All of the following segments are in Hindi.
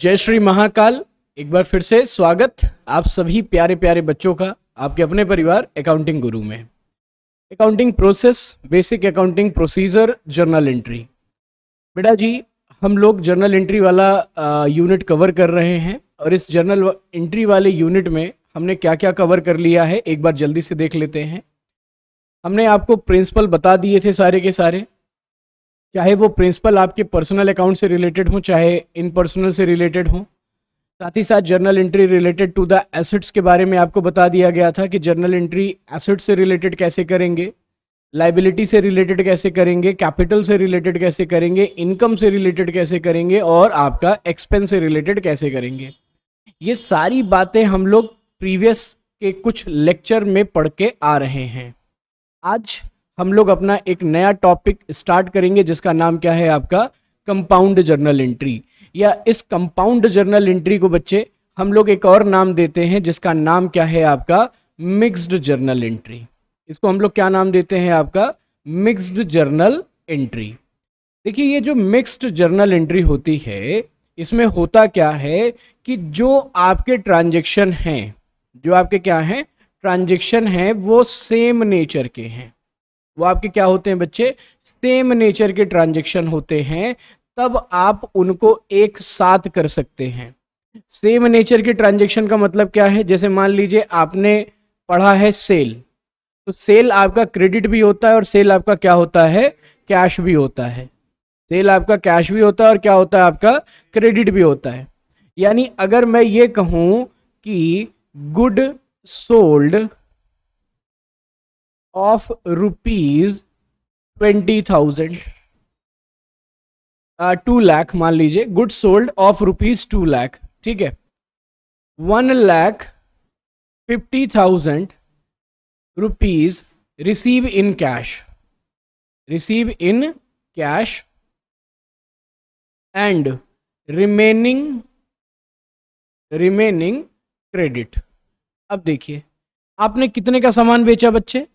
जय श्री महाकाल एक बार फिर से स्वागत आप सभी प्यारे प्यारे बच्चों का आपके अपने परिवार अकाउंटिंग गुरु में accounting process basic accounting procedure journal entry बेटा जी हम लोग जर्नल एंट्री वाला यूनिट कवर कर रहे हैं और इस जर्नल एंट्री वाले यूनिट में हमने क्या क्या कवर कर लिया है एक बार जल्दी से देख लेते हैं हमने आपको प्रिंसिपल बता दिए थे सारे के सारे चाहे वो प्रिंसिपल आपके पर्सनल अकाउंट से रिलेटेड हों चाहे इन पर्सनल से रिलेटेड हों साथ ही साथ journal entry related to the assets के बारे में आपको बता दिया गया था कि जर्नल एंट्री एसेट से रिलेटेड कैसे करेंगे लाइबिलिटी से रिलेटेड कैसे करेंगे कैपिटल से रिलेटेड कैसे करेंगे इनकम से रिलेटेड कैसे करेंगे और आपका एक्सपेंस से रिलेटेड कैसे करेंगे ये सारी बातें हम लोग प्रीवियस के कुछ लेक्चर में पढ़ के आ रहे हैं आज हम लोग अपना एक नया टॉपिक स्टार्ट करेंगे जिसका नाम क्या है आपका कंपाउंड जर्नल एंट्री या इस कंपाउंड जर्नल एंट्री को बच्चे हम लोग एक और नाम देते हैं जिसका नाम क्या है आपका मिक्स्ड जर्नल एंट्री इसको हम लोग क्या नाम देते हैं आपका मिक्स्ड जर्नल एंट्री देखिए ये जो मिक्स्ड जर्नल एंट्री होती है इसमें होता क्या है कि जो आपके ट्रांजेक्शन हैं जो आपके क्या हैं ट्रांजेक्शन हैं वो सेम नेचर के हैं वो आपके क्या होते हैं बच्चे सेम नेचर के ट्रांजेक्शन होते हैं तब आप उनको एक साथ कर सकते हैं सेम नेचर के ट्रांजेक्शन का मतलब क्या है जैसे मान लीजिए आपने पढ़ा है सेल तो सेल आपका क्रेडिट भी होता है और सेल आपका क्या होता है कैश भी होता है सेल आपका कैश भी होता है और क्या होता है आपका क्रेडिट भी होता है यानी अगर मैं ये कहूँ कि good sold of rupees twenty thousand two lakh मान लीजिए good sold of rupees two lakh ठीक है one lakh fifty thousand rupees receive in cash receive in cash and remaining remaining credit अब देखिए आपने कितने का सामान बेचा बच्चे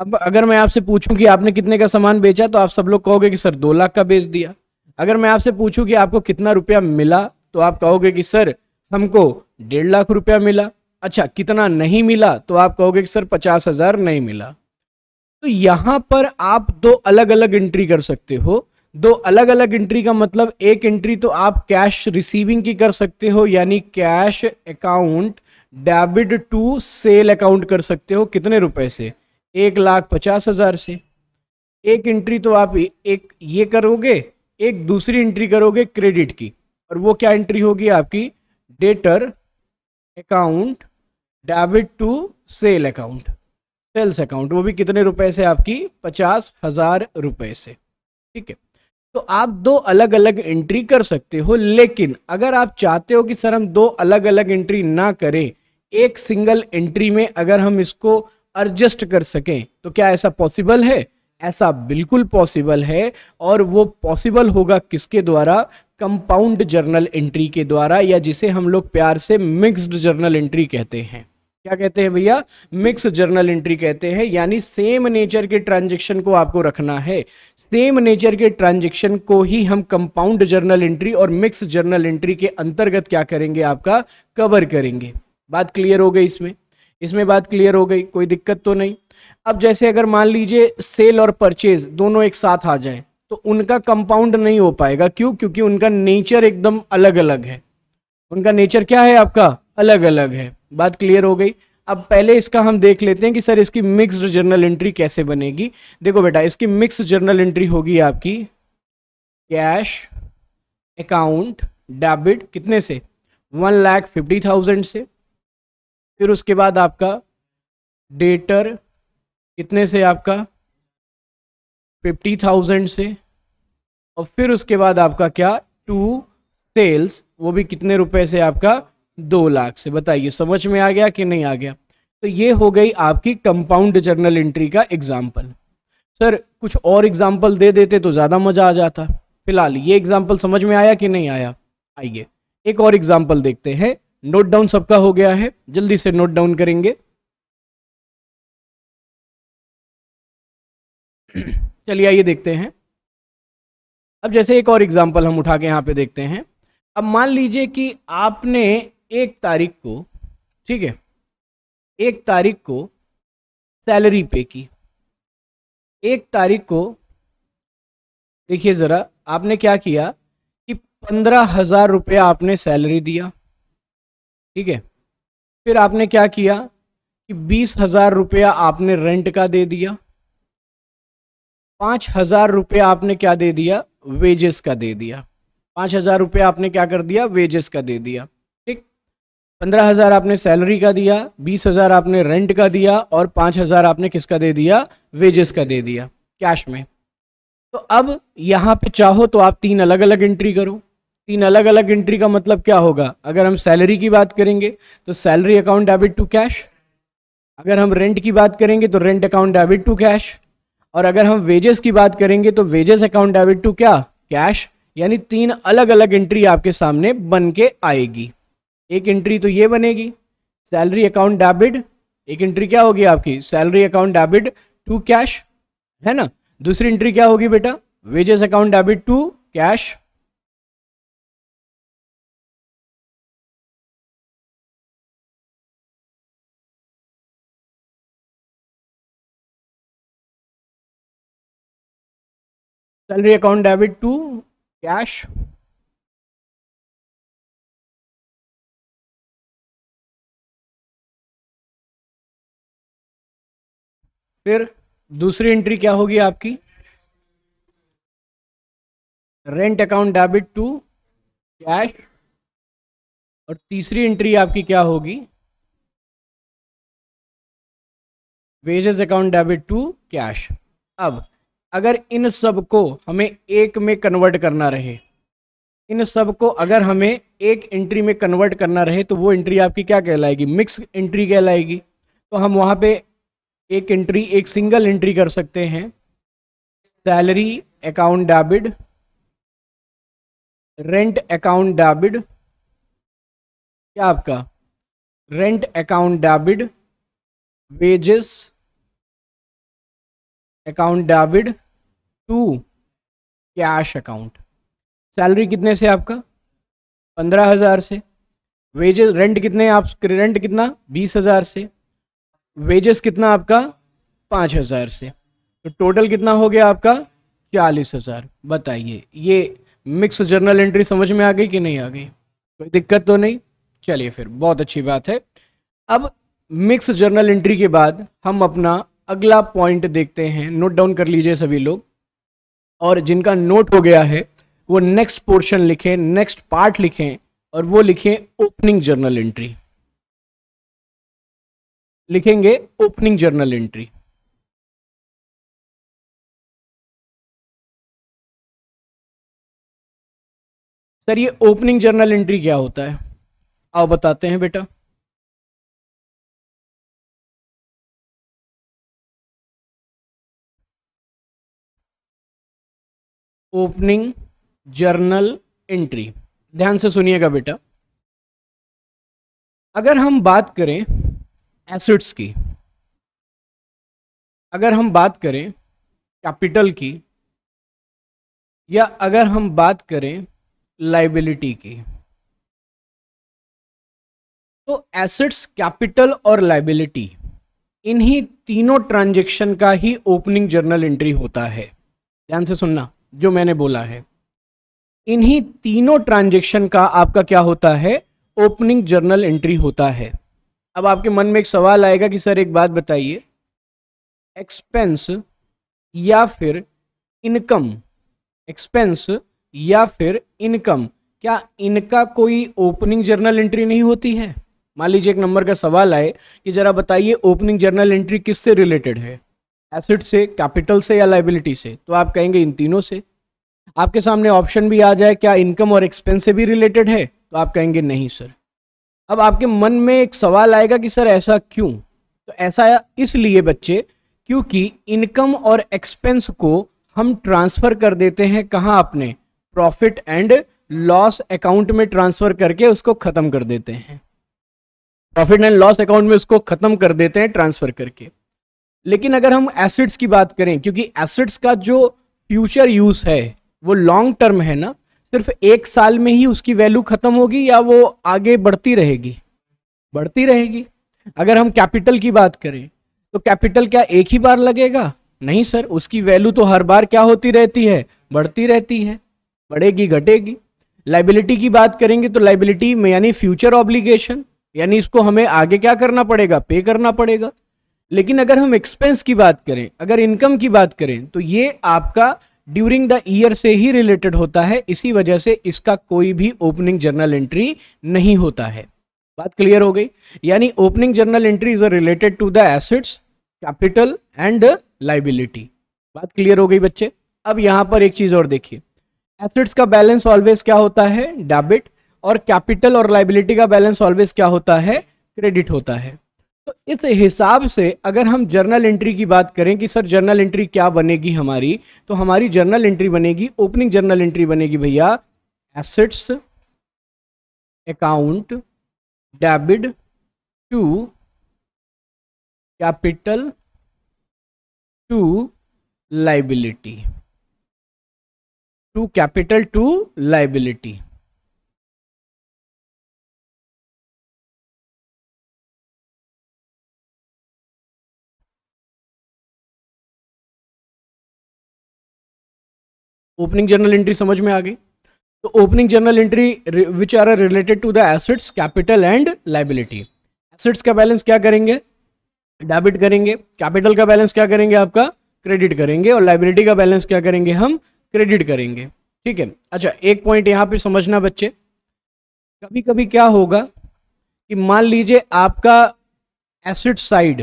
अब अगर मैं आपसे पूछूं कि आपने कितने का सामान बेचा तो आप सब लोग कहोगे कि सर दो लाख का बेच दिया अगर मैं आपसे पूछूं कि आपको कितना रुपया मिला तो आप कहोगे कि सर हमको डेढ़ लाख रुपया मिला अच्छा कितना नहीं मिला तो आप कहोगे कि सर पचास हजार नहीं मिला तो यहाँ पर आप दो अलग अलग एंट्री कर सकते हो दो अलग अलग एंट्री का मतलब एक एंट्री तो आप कैश रिसीविंग की कर सकते हो यानी cash account debit to sale account कर सकते हो कितने रुपए से एक लाख पचास हज़ार से एक एंट्री तो आप एक ये करोगे एक दूसरी एंट्री करोगे क्रेडिट की और वो क्या एंट्री होगी आपकी debtor account debit to sale account sales account वो भी कितने रुपए से आपकी पचास हज़ार रुपये से ठीक है तो आप दो अलग अलग एंट्री कर सकते हो लेकिन अगर आप चाहते हो कि सर हम दो अलग अलग एंट्री ना करें एक सिंगल एंट्री में अगर हम इसको एडजस्ट कर सकें तो क्या ऐसा पॉसिबल है ऐसा बिल्कुल पॉसिबल है और वो पॉसिबल होगा किसके द्वारा कंपाउंड जर्नल एंट्री के द्वारा या जिसे हम लोग प्यार से मिक्स्ड जर्नल एंट्री कहते हैं क्या कहते हैं भैया मिक्स जर्नल एंट्री कहते हैं यानी सेम नेचर के ट्रांजैक्शन को आपको रखना है सेम नेचर के ट्रांजैक्शन को ही हम कंपाउंड जर्नल एंट्री और मिक्स जर्नल एंट्री के अंतर्गत क्या करेंगे आपका कवर करेंगे बात क्लियर हो गई इसमें इसमें बात क्लियर हो गई कोई दिक्कत तो नहीं अब जैसे अगर मान लीजिए सेल और परचेज दोनों एक साथ आ जाए तो उनका कंपाउंड नहीं हो पाएगा क्यों क्योंकि उनका नेचर एकदम अलग अलग है उनका नेचर क्या है आपका अलग अलग है बात क्लियर हो गई अब पहले इसका हम देख लेते हैं कि सर इसकी मिक्स्ड जर्नल एंट्री कैसे बनेगी देखो बेटा इसकी मिक्स्ड जर्नल एंट्री होगी आपकी कैश अकाउंट डेबिट कितने से वन लाख फिफ्टी थाउजेंड से फिर उसके बाद आपका डेटर कितने से आपका फिफ्टी थाउजेंड से और फिर उसके बाद आपका क्या टू सेल्स वो भी कितने रुपए से आपका दो लाख से बताइए समझ में आ गया कि नहीं आ गया तो ये हो गई आपकी कंपाउंड जर्नल एंट्री का एग्जाम्पल सर कुछ और एग्जाम्पल दे देते तो ज़्यादा मज़ा आ जाता फिलहाल ये एग्जाम्पल समझ में आया कि नहीं आया आइए एक और एग्जाम्पल देखते हैं नोट डाउन सबका हो गया है जल्दी से नोट डाउन करेंगे चलिए आइए देखते हैं अब जैसे एक और एग्जाम्पल हम उठा के यहाँ पे देखते हैं अब मान लीजिए कि आपने एक तारीख को ठीक है एक तारीख को सैलरी पे की एक तारीख को देखिए ज़रा आपने क्या किया कि पंद्रह हज़ार रुपया आपने सैलरी दिया ठीक है फिर आपने क्या किया कि बीस हजार रुपया आपने रेंट का दे दिया पांच हजार रुपया आपने क्या दे दिया वेजेस का दे दिया पांच हजार रुपया आपने क्या कर दिया वेजेस का दे दिया ठीक पंद्रह हजार आपने सैलरी का दिया बीस हजार आपने रेंट का दिया और पांच हजार आपने किसका दे दिया वेजेस का दे दिया कैश में तो अब यहां पे चाहो तो आप तीन अलग अलग एंट्री करो तीन अलग अलग एंट्री का मतलब क्या होगा अगर हम सैलरी की बात करेंगे तो salary account debit to cash अगर हम रेंट की बात करेंगे तो rent account debit to cash और अगर हम वेजेस की बात करेंगे तो वेजेस अकाउंट डेबिट टू क्या कैश यानी तीन अलग अलग एंट्री आपके सामने बन के आएगी एक एंट्री तो ये बनेगी सैलरी अकाउंट डेबिट एक एंट्री क्या होगी आपकी salary account debit to cash है ना दूसरी एंट्री क्या होगी बेटा wages account debit to cash salary account debit to cash फिर दूसरी एंट्री क्या होगी आपकी rent account debit to cash और तीसरी एंट्री आपकी क्या होगी wages account debit to cash अब अगर इन सब को हमें एक में कन्वर्ट करना रहे इन सब को अगर हमें एक एंट्री में कन्वर्ट करना रहे तो वो एंट्री आपकी क्या कहलाएगी मिक्स एंट्री कहलाएगी तो हम वहाँ पे एक एंट्री एक सिंगल एंट्री कर सकते हैं salary account debit rent account debit क्या आपका rent account debit wages account debit to cash account salary कितने से आपका पंद्रह हज़ार से वेजेस रेंट कितने आप रेंट कितना बीस हज़ार से वेजेस कितना आपका पाँच हज़ार से तो टोटल कितना हो गया आपका चालीस हज़ार बताइए ये मिक्स जर्नल एंट्री समझ में आ गई कि नहीं आ गई कोई दिक्कत तो नहीं चलिए फिर बहुत अच्छी बात है अब मिक्स जर्नल एंट्री के बाद हम अपना अगला पॉइंट देखते हैं नोट डाउन कर लीजिए सभी लोग और जिनका नोट हो गया है वो नेक्स्ट पोर्शन लिखें नेक्स्ट पार्ट लिखें और वो लिखें ओपनिंग जर्नल एंट्री लिखेंगे ओपनिंग जर्नल एंट्री सर ये ओपनिंग जर्नल एंट्री क्या होता है आओ बताते हैं बेटा ओपनिंग जर्नल एंट्री ध्यान से सुनिएगा बेटा अगर हम बात करें एसेट्स की अगर हम बात करें कैपिटल की या अगर हम बात करें लाइबिलिटी की तो एसेट्स कैपिटल और लाइबिलिटी इन्हीं तीनों ट्रांजेक्शन का ही ओपनिंग जर्नल एंट्री होता है ध्यान से सुनना जो मैंने बोला है इन्हीं तीनों ट्रांजेक्शन का आपका क्या होता है ओपनिंग जर्नल एंट्री होता है अब आपके मन में एक सवाल आएगा कि सर एक बात बताइए एक्सपेंस या फिर इनकम एक्सपेंस या फिर इनकम क्या इनका कोई ओपनिंग जर्नल एंट्री नहीं होती है मान लीजिए एक नंबर का सवाल आए कि जरा बताइए ओपनिंग जर्नल एंट्री किससे रिलेटेड है एसेट से कैपिटल से या लाइबिलिटी से तो आप कहेंगे इन तीनों से आपके सामने ऑप्शन भी आ जाए क्या इनकम और एक्सपेंस से भी रिलेटेड है तो आप कहेंगे नहीं सर अब आपके मन में एक सवाल आएगा कि सर ऐसा क्यों तो ऐसा इसलिए बच्चे क्योंकि इनकम और एक्सपेंस को हम ट्रांसफ़र कर देते हैं कहाँ अपने प्रॉफिट एंड लॉस अकाउंट में ट्रांसफ़र करके उसको ख़त्म कर देते हैं प्रॉफिट एंड लॉस अकाउंट में उसको ख़त्म कर देते हैं ट्रांसफ़र करके लेकिन अगर हम एसिड्स की बात करें क्योंकि एसिड्स का जो फ्यूचर यूज है वो लॉन्ग टर्म है ना सिर्फ एक साल में ही उसकी वैल्यू खत्म होगी या वो आगे बढ़ती रहेगी बढ़ती रहेगी अगर हम कैपिटल की बात करें तो कैपिटल क्या एक ही बार लगेगा नहीं सर उसकी वैल्यू तो हर बार क्या होती रहती है बढ़ती रहती है बढ़ेगी घटेगी लाइबिलिटी की बात करेंगे तो लाइबिलिटी में यानी फ्यूचर ऑब्लिगेशन यानी इसको हमें आगे क्या करना पड़ेगा पे करना पड़ेगा लेकिन अगर हम एक्सपेंस की बात करें अगर इनकम की बात करें तो ये आपका ड्यूरिंग द ईयर से ही रिलेटेड होता है इसी वजह से इसका कोई भी ओपनिंग जर्नल एंट्री नहीं होता है बात क्लियर हो गई यानी opening journal entry is related to the assets capital and liability बात क्लियर हो गई बच्चे अब यहाँ पर एक चीज और देखिए एसेट्स का बैलेंस ऑलवेज क्या होता है डेबिट और कैपिटल और लाइबिलिटी का बैलेंस ऑलवेज क्या होता है क्रेडिट होता है तो इस हिसाब से अगर हम जर्नल एंट्री की बात करें कि सर जर्नल एंट्री क्या बनेगी हमारी तो हमारी जर्नल एंट्री बनेगी ओपनिंग जर्नल एंट्री बनेगी भैया assets account debit to capital to liability to capital to liability opening journal entry समझ में आ गई तो opening journal entry which are related to the assets capital and liability assets का बैलेंस क्या करेंगे डेबिट करेंगे कैपिटल का बैलेंस क्या करेंगे आपका क्रेडिट करेंगे और लाइबिलिटी का बैलेंस क्या करेंगे हम क्रेडिट करेंगे ठीक है अच्छा एक पॉइंट यहाँ पे समझना बच्चे कभी कभी क्या होगा कि मान लीजिए आपका एसेट साइड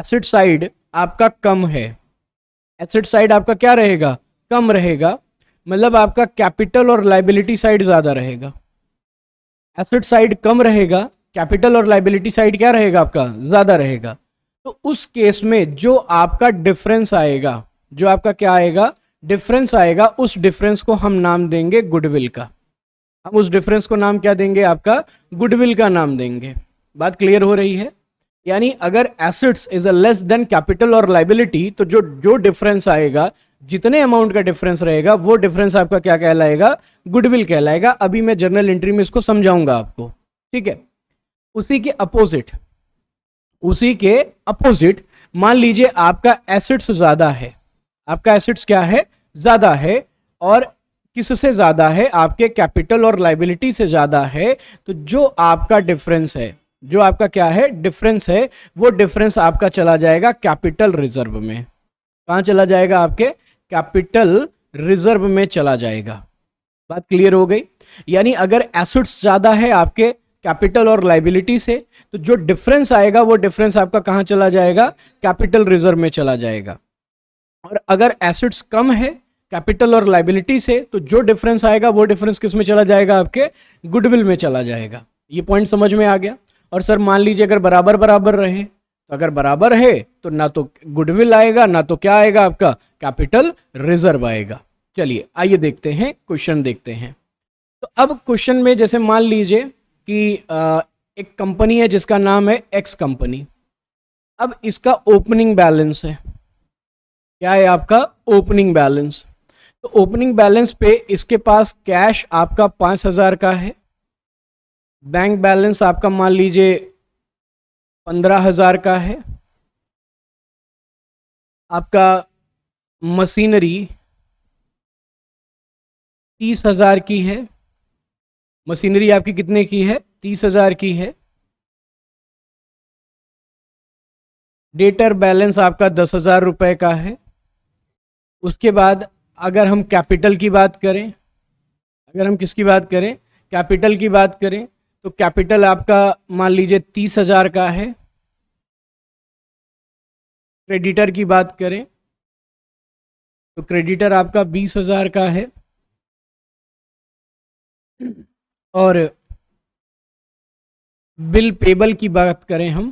एसेट साइड आपका कम है एसेट साइड आपका क्या रहेगा कम रहेगा मतलब आपका कैपिटल और लाइबिलिटी साइड ज़्यादा रहेगा एसेट साइड कम रहेगा कैपिटल और लाइबिलिटी साइड क्या रहेगा आपका ज़्यादा रहेगा तो उस केस में जो आपका डिफरेंस आएगा जो आपका क्या आएगा डिफरेंस आएगा उस डिफरेंस को हम नाम देंगे गुडविल का हम उस डिफरेंस को नाम क्या देंगे आपका गुडविल का नाम देंगे बात क्लियर हो रही है यानी अगर assets is a less than capital और लाइबिलिटी तो जो जो डिफरेंस आएगा जितने अमाउंट का डिफरेंस रहेगा वो डिफरेंस आपका क्या कहलाएगा गुडविल कहलाएगा अभी मैं जर्नल एंट्री में इसको समझाऊंगा आपको ठीक है उसी के अपोजिट उसी के अपोजिट मान लीजिए आपका एसेट्स ज्यादा है आपका एसेट्स क्या है ज्यादा है और किससे ज्यादा है आपके कैपिटल और लाइबिलिटी से ज्यादा है तो जो आपका डिफरेंस है जो आपका क्या है डिफरेंस है वो डिफरेंस आपका चला जाएगा कैपिटल रिजर्व में कहाँ चला जाएगा आपके कैपिटल रिजर्व में चला जाएगा बात क्लियर हो गई यानी अगर एसेट्स ज़्यादा है आपके कैपिटल और लाइबिलिटी से तो जो डिफरेंस आएगा वो डिफरेंस आपका कहाँ चला जाएगा कैपिटल रिजर्व में चला जाएगा और अगर एसेट्स कम है कैपिटल और लाइबिलिटी से तो जो डिफरेंस आएगा वो डिफरेंस किस में चला जाएगा आपके गुडविल में चला जाएगा ये पॉइंट समझ में आ गया और सर मान लीजिए अगर बराबर बराबर रहे तो अगर बराबर है तो ना तो गुडविल आएगा ना तो क्या आएगा आपका कैपिटल रिजर्व आएगा चलिए आइए देखते हैं क्वेश्चन देखते हैं तो अब क्वेश्चन में जैसे मान लीजिए कि एक कंपनी है जिसका नाम है एक्स कंपनी अब इसका ओपनिंग बैलेंस है क्या है आपका ओपनिंग बैलेंस तो ओपनिंग बैलेंस पे इसके पास कैश आपका पाँच हज़ार का है बैंक बैलेंस आपका मान लीजिए पंद्रह हजार का है आपका मशीनरी तीस हजार की है मशीनरी आपकी कितने की है तीस हजार की है डेटर बैलेंस आपका दस हजार रुपये का है उसके बाद अगर हम कैपिटल की बात करें अगर हम किसकी बात करें कैपिटल की बात करें तो कैपिटल आपका मान लीजिए तीस हजार का है क्रेडिटर की बात करें तो क्रेडिटर आपका बीस हजार का है और बिल पेबल की बात करें हम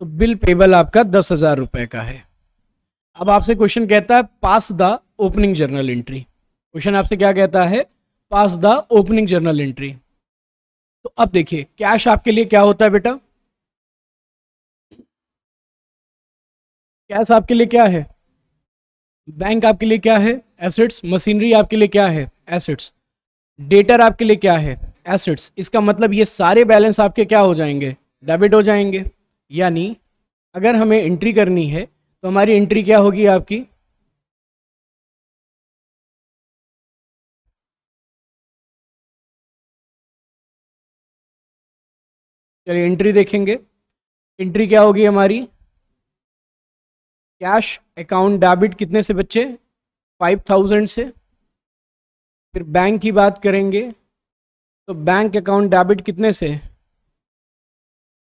तो बिल पेबल आपका दस हजार रुपए का है अब आपसे क्वेश्चन कहता है pass the opening journal entry question आपसे क्या कहता है pass the opening journal entry तो अब देखिए कैश आपके लिए क्या होता है बेटा कैश आपके लिए क्या है बैंक आपके लिए क्या है एसेट्स मशीनरी आपके लिए क्या है एसेट्स डेटर आपके लिए क्या है एसेट्स इसका मतलब ये सारे बैलेंस आपके क्या हो जाएंगे डेबिट हो जाएंगे यानी अगर हमें एंट्री करनी है तो हमारी एंट्री क्या होगी आपकी चलिए एंट्री देखेंगे एंट्री क्या होगी हमारी कैश अकाउंट डेबिट कितने से बच्चे फाइव थाउजेंड से फिर बैंक की बात करेंगे तो बैंक अकाउंट डेबिट कितने से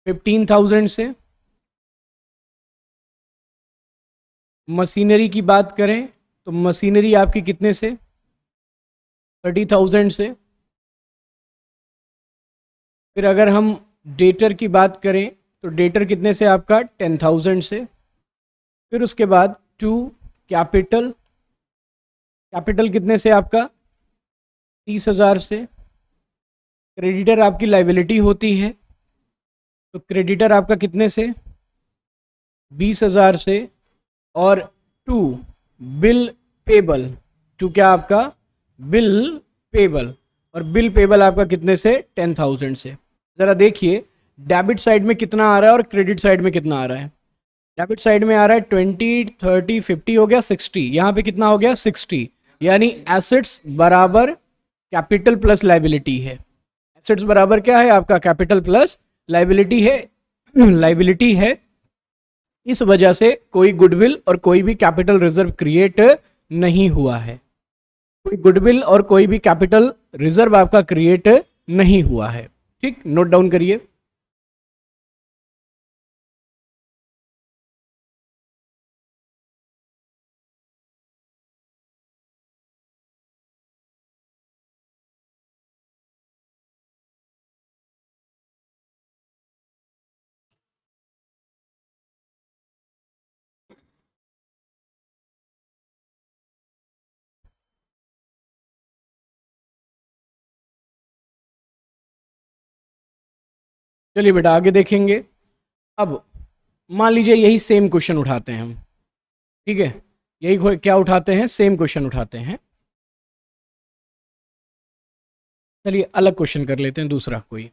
फिफ्टीन थाउजेंड से मशीनरी की बात करें तो मशीनरी आपकी कितने से थर्टी थाउजेंड से फिर अगर हम डेटर की बात करें तो डेटर कितने से आपका टेन थाउजेंड से फिर उसके बाद टू कैपिटल कैपिटल कितने से आपका तीस हज़ार से क्रेडिटर आपकी लाइबिलिटी होती है तो क्रेडिटर आपका कितने से बीस हज़ार से और टू बिल पेबल टू क्या आपका बिल पेबल और बिल पेबल आपका कितने से टेन थाउजेंड से ज़रा देखिए डेबिट साइड में कितना आ रहा है और क्रेडिट साइड में कितना आ रहा है डेबिट साइड में आ रहा है ट्वेंटी थर्टी फिफ्टी हो गया सिक्सटी यहाँ पे कितना हो गया सिक्सटी यानी एसेट्स बराबर कैपिटल प्लस लाइबिलिटी है एसेट्स बराबर क्या है आपका कैपिटल प्लस लाइबिलिटी है लाइबिलिटी है इस वजह से कोई गुडविल और कोई भी कैपिटल रिजर्व क्रिएट नहीं हुआ है कोई गुडविल और कोई भी कैपिटल रिजर्व आपका क्रिएट नहीं हुआ है ठीक नोट डाउन करिए चलिए बेटा आगे देखेंगे अब मान लीजिए यही सेम क्वेश्चन उठाते हैं हम ठीक है यही क्या उठाते हैं सेम क्वेश्चन उठाते हैं चलिए अलग क्वेश्चन कर लेते हैं दूसरा कोई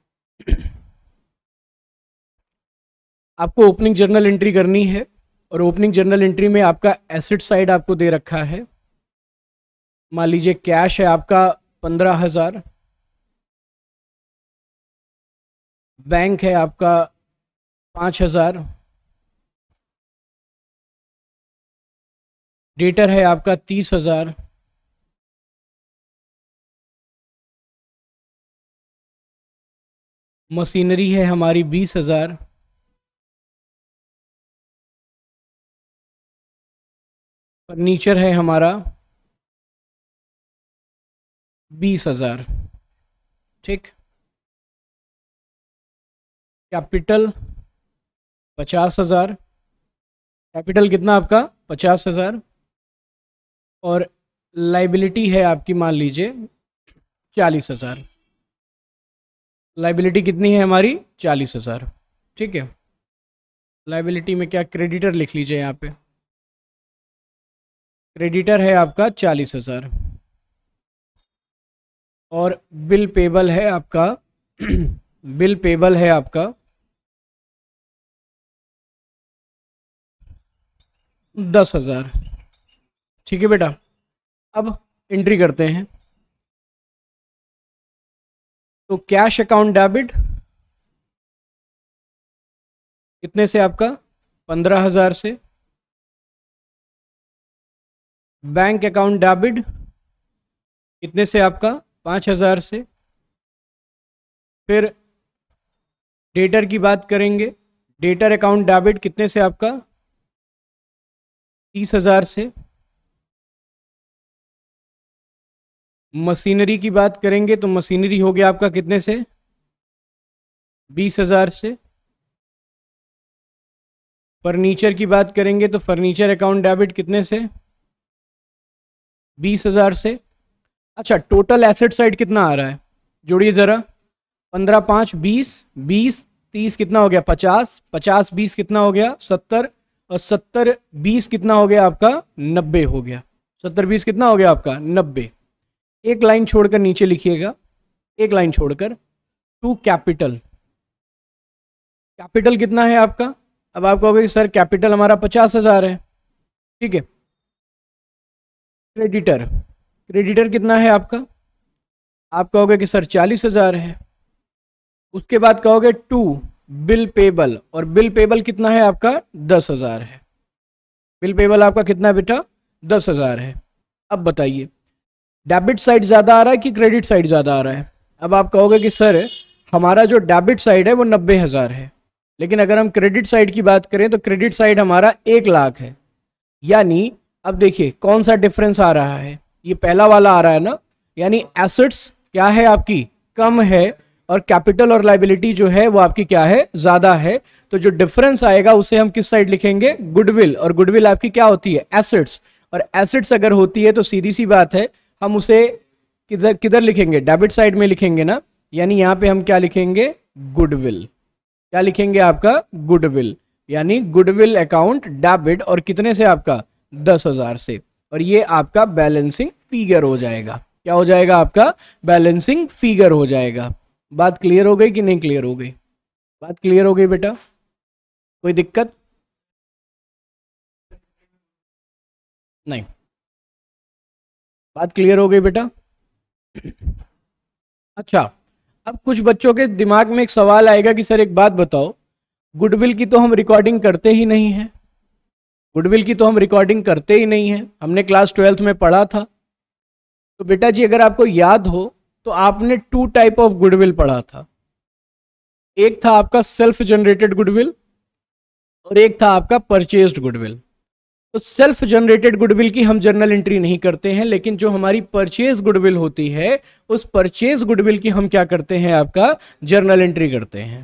आपको ओपनिंग जर्नल एंट्री करनी है और ओपनिंग जर्नल एंट्री में आपका एसिड साइड आपको दे रखा है मान लीजिए कैश है आपका पंद्रह हज़ार बैंक है आपका पाँच हज़ार डेटर है आपका तीस हज़ार मशीनरी है हमारी बीस हज़ार फर्नीचर है हमारा बीस हज़ार ठीक कैपिटल पचास हज़ार कैपिटल कितना आपका पचास हज़ार और लाइबिलिटी है आपकी मान लीजिए चालीस हज़ार लाइबिलिटी कितनी है हमारी चालीस हज़ार ठीक है लाइबिलिटी में क्या क्रेडिटर लिख लीजिए यहाँ पे क्रेडिटर है आपका चालीस हज़ार और बिल पेबल है आपका बिल पेबल है आपका दस हज़ार ठीक है बेटा अब एंट्री करते हैं तो कैश अकाउंट डेबिट कितने से आपका पंद्रह हजार से बैंक अकाउंट डेबिट कितने से आपका पाँच हजार से फिर डेटर की बात करेंगे डेटर अकाउंट डेबिट कितने से आपका तीस हजार से मशीनरी की बात करेंगे तो मशीनरी हो गया आपका कितने से बीस हजार से फर्नीचर की बात करेंगे तो फर्नीचर अकाउंट डेबिट कितने से बीस हजार से अच्छा टोटल एसेट साइड कितना आ रहा है जोड़िए ज़रा पंद्रह पाँच बीस बीस तीस कितना हो गया पचास पचास बीस कितना हो गया सत्तर और सत्तर बीस कितना हो गया आपका नब्बे हो गया सत्तर बीस कितना हो गया आपका नब्बे एक लाइन छोड़कर नीचे लिखिएगा एक लाइन छोड़कर टू कैपिटल कैपिटल कितना है आपका अब आप कहोगे सर कैपिटल हमारा पचास हजार है ठीक है क्रेडिटर क्रेडिटर कितना है आपका आप कहोगे कि सर चालीस हजार है उसके बाद कहोगे टू बिल पेबल और बिल पेबल कितना है आपका दस हज़ार है बिल पेबल आपका कितना बेटा दस हज़ार है अब बताइए डेबिट साइड ज़्यादा आ रहा है कि क्रेडिट साइड ज़्यादा आ रहा है अब आप कहोगे कि सर हमारा जो डेबिट साइड है वो नब्बे हज़ार है लेकिन अगर हम क्रेडिट साइड की बात करें तो क्रेडिट साइड हमारा एक लाख है यानी अब देखिए कौन सा डिफरेंस आ रहा है ये पहला वाला आ रहा है ना यानी एसेट्स क्या है आपकी कम है और कैपिटल और लाइबिलिटी जो है वो आपकी क्या है ज्यादा है तो जो डिफरेंस आएगा उसे हम किस साइड लिखेंगे गुडविल और गुडविल आपकी क्या होती है एसेट्स और एसेट्स अगर होती है तो सीधी सी बात है हम उसे किधर किधर लिखेंगे डेबिट साइड में लिखेंगे ना यानी यहां पे हम क्या लिखेंगे गुडविल क्या लिखेंगे आपका गुडविल यानी गुडविल अकाउंट डेबिट और कितने से आपका दस हजार से और ये आपका बैलेंसिंग फिगर हो जाएगा क्या हो जाएगा आपका बैलेंसिंग फिगर हो जाएगा बात क्लियर हो गई कि नहीं क्लियर हो गई बात क्लियर हो गई बेटा कोई दिक्कत नहीं बात क्लियर हो गई बेटा अच्छा अब कुछ बच्चों के दिमाग में एक सवाल आएगा कि सर एक बात बताओ गुडविल की तो हम रिकॉर्डिंग करते ही नहीं है गुडविल की तो हम रिकॉर्डिंग करते ही नहीं है हमने क्लास ट्वेल्थ में पढ़ा था तो बेटा जी अगर आपको याद हो तो आपने टू टाइप ऑफ गुडविल पढ़ा था एक था आपका सेल्फ जनरेटेड गुडविल और एक था आपका परचेज गुडविल तो सेल्फ जनरेटेड गुडविल की हम जर्नल एंट्री नहीं करते हैं लेकिन जो हमारी परचेज गुडविल होती है उस परचेज गुडविल की हम क्या करते हैं आपका जर्नल एंट्री करते हैं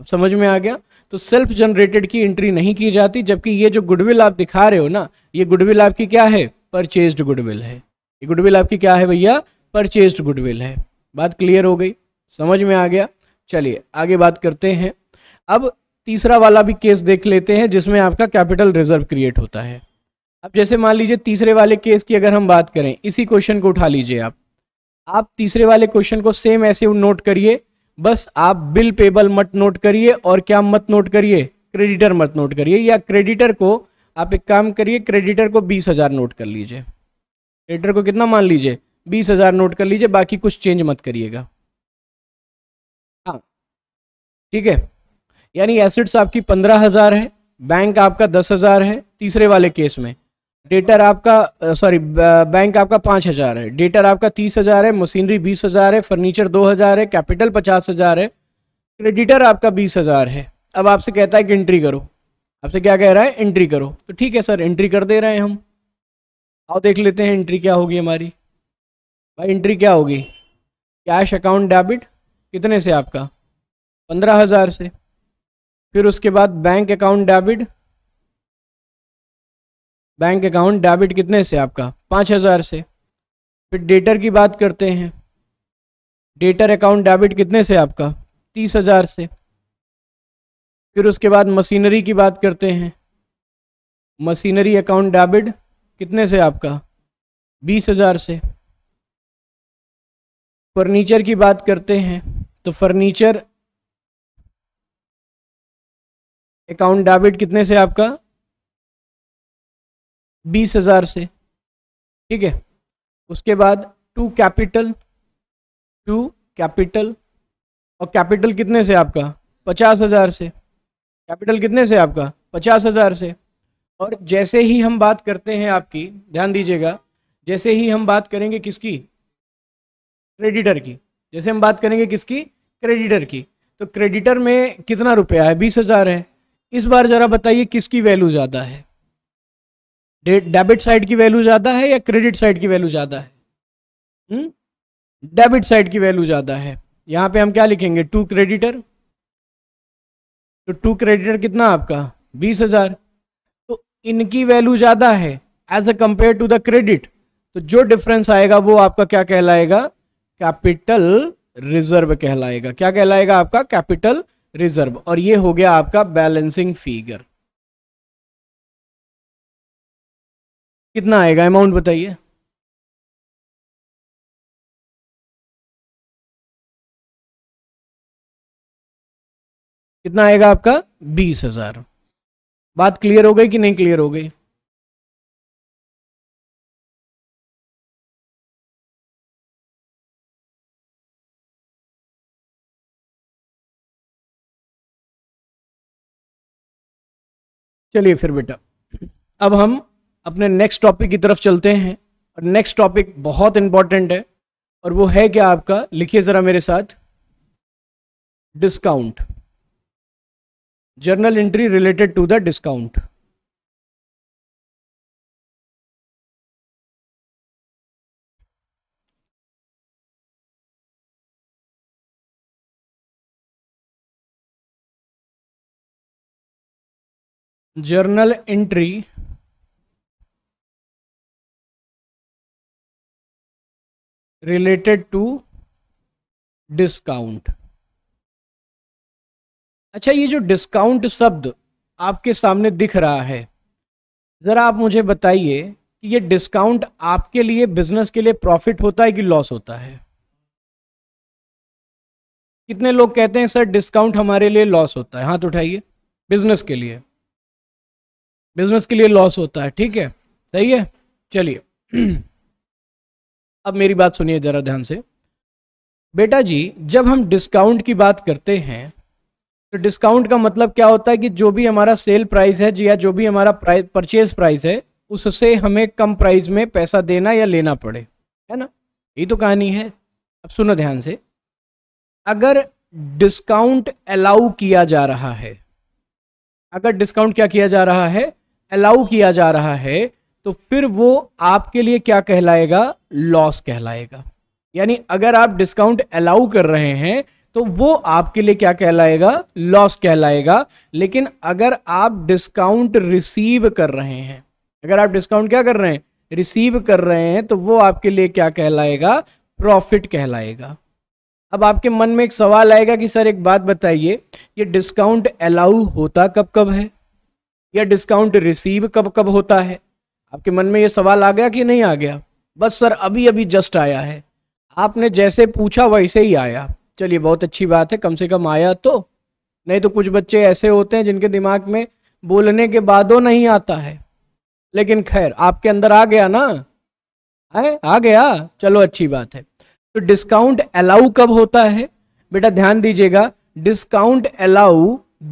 अब समझ में आ गया तो सेल्फ जनरेटेड की एंट्री नहीं की जाती जबकि ये जो गुडविल आप दिखा रहे हो ना ये गुडविल आपकी क्या है परचेज गुडविल है ये गुडविल आपकी क्या है भैया परचेज गुडविल है बात क्लियर हो गई समझ में आ गया चलिए आगे बात करते हैं अब तीसरा वाला भी केस देख लेते हैं जिसमें आपका कैपिटल रिजर्व क्रिएट होता है अब जैसे मान लीजिए तीसरे वाले केस की अगर हम बात करें इसी क्वेश्चन को उठा लीजिए आप आप तीसरे वाले क्वेश्चन को सेम ऐसे नोट करिए बस आप बिल पेबल मत नोट करिए और क्या मत नोट करिए क्रेडिटर मत नोट करिए या क्रेडिटर को आप एक काम करिए क्रेडिटर को बीस हजार नोट कर लीजिए क्रेडिटर को कितना मान लीजिए बीस हज़ार नोट कर लीजिए बाकी कुछ चेंज मत करिएगा हाँ ठीक है यानी एसिड्स आपकी पंद्रह हज़ार है बैंक आपका दस हज़ार है तीसरे वाले केस में डेटर आपका सॉरी बैंक आपका पाँच हज़ार है डेटर आपका तीस हज़ार है मशीनरी बीस हज़ार है फर्नीचर दो हज़ार है कैपिटल पचास हज़ार है क्रेडिटर आपका बीस हज़ार है अब आपसे कहता है कि एंट्री करो आपसे क्या कह रहा है एंट्री करो तो ठीक है सर एंट्री कर दे रहे हैं हम आओ देख लेते हैं एंट्री क्या होगी हमारी भाई एंट्री क्या होगी कैश अकाउंट डेबिट कितने से आपका पंद्रह हज़ार से फिर उसके बाद bank account debit bank account debit कितने से आपका पाँच हज़ार से फिर डेटर की बात करते हैं डेटर अकाउंट डेबिट कितने से आपका तीस हज़ार से फिर उसके बाद मशीनरी की बात करते हैं मशीनरी अकाउंट डेबिट कितने से आपका बीस हज़ार से फर्नीचर की बात करते हैं तो फर्नीचर अकाउंट डेबिट कितने से आपका बीस हजार से ठीक है उसके बाद टू कैपिटल टू कैपिटल और कैपिटल कितने से आपका पचास हजार से कैपिटल कितने से आपका पचास हजार से और जैसे ही हम बात करते हैं आपकी ध्यान दीजिएगा जैसे ही हम बात करेंगे किसकी क्रेडिटर की जैसे हम बात करेंगे किसकी क्रेडिटर की तो क्रेडिटर में कितना रुपया है बीस हजार है इस बार जरा बताइए किसकी वैल्यू ज़्यादा है डेबिट साइड की वैल्यू ज़्यादा है या क्रेडिट साइड की वैल्यू ज़्यादा है डेबिट हम्म? साइड की वैल्यू ज़्यादा है यहां पे हम क्या लिखेंगे टू क्रेडिटर तो टू क्रेडिटर कितना आपका बीस हजार तो इनकी वैल्यू ज़्यादा है as a compare to the credit तो जो डिफरेंस आएगा वो आपका क्या कहलाएगा कैपिटल रिजर्व कहलाएगा क्या कहलाएगा आपका कैपिटल रिजर्व और ये हो गया आपका बैलेंसिंग फिगर कितना आएगा अमाउंट बताइए कितना आएगा आपका बीस हजार बात क्लियर हो गई कि नहीं क्लियर हो गई चलिए फिर बेटा अब हम अपने नेक्स्ट टॉपिक की तरफ चलते हैं और नेक्स्ट टॉपिक बहुत इंपॉर्टेंट है और वो है क्या आपका लिखिए ज़रा मेरे साथ discount journal entry related to the discount journal entry related to discount अच्छा ये जो डिस्काउंट शब्द आपके सामने दिख रहा है ज़रा आप मुझे बताइए कि ये डिस्काउंट आपके लिए बिजनेस के लिए प्रॉफिट होता है कि लॉस होता है कितने लोग कहते हैं सर डिस्काउंट हमारे लिए लॉस होता है हाथ उठाइए बिजनेस के लिए बिजनेस के लिए लॉस होता है ठीक है सही है चलिए अब मेरी बात सुनिए ज़रा ध्यान से बेटा जी जब हम डिस्काउंट की बात करते हैं तो डिस्काउंट का मतलब क्या होता है कि जो भी हमारा सेल प्राइस है या जो भी हमारा प्राइस परचेज प्राइस है उससे हमें कम प्राइस में पैसा देना या लेना पड़े है ना ये तो कहानी है अब सुनो ध्यान से अगर डिस्काउंट अलाउ किया जा रहा है अगर डिस्काउंट क्या किया जा रहा है अलाउ किया जा रहा है तो फिर वो आपके लिए क्या कहलाएगा लॉस कहलाएगा यानी अगर आप डिस्काउंट अलाउ कर रहे हैं तो वो आपके लिए क्या कहलाएगा लॉस कहलाएगा लेकिन अगर आप डिस्काउंट रिसीव कर रहे हैं अगर आप डिस्काउंट क्या कर रहे हैं रिसीव कर रहे हैं तो वो आपके लिए क्या कहलाएगा प्रॉफिट कहलाएगा अब आपके मन में एक सवाल आएगा कि सर एक बात बताइए ये डिस्काउंट अलाउ होता कब कब है या डिस्काउंट रिसीव कब कब होता है आपके मन में ये सवाल आ गया कि नहीं आ गया बस सर अभी अभी जस्ट आया है आपने जैसे पूछा वैसे ही आया चलिए बहुत अच्छी बात है कम से कम आया तो नहीं तो कुछ बच्चे ऐसे होते हैं जिनके दिमाग में बोलने के बादों नहीं आता है लेकिन खैर आपके अंदर आ गया ना है आ गया चलो अच्छी बात है तो डिस्काउंट अलाउ कब होता है बेटा ध्यान दीजिएगा डिस्काउंट अलाउ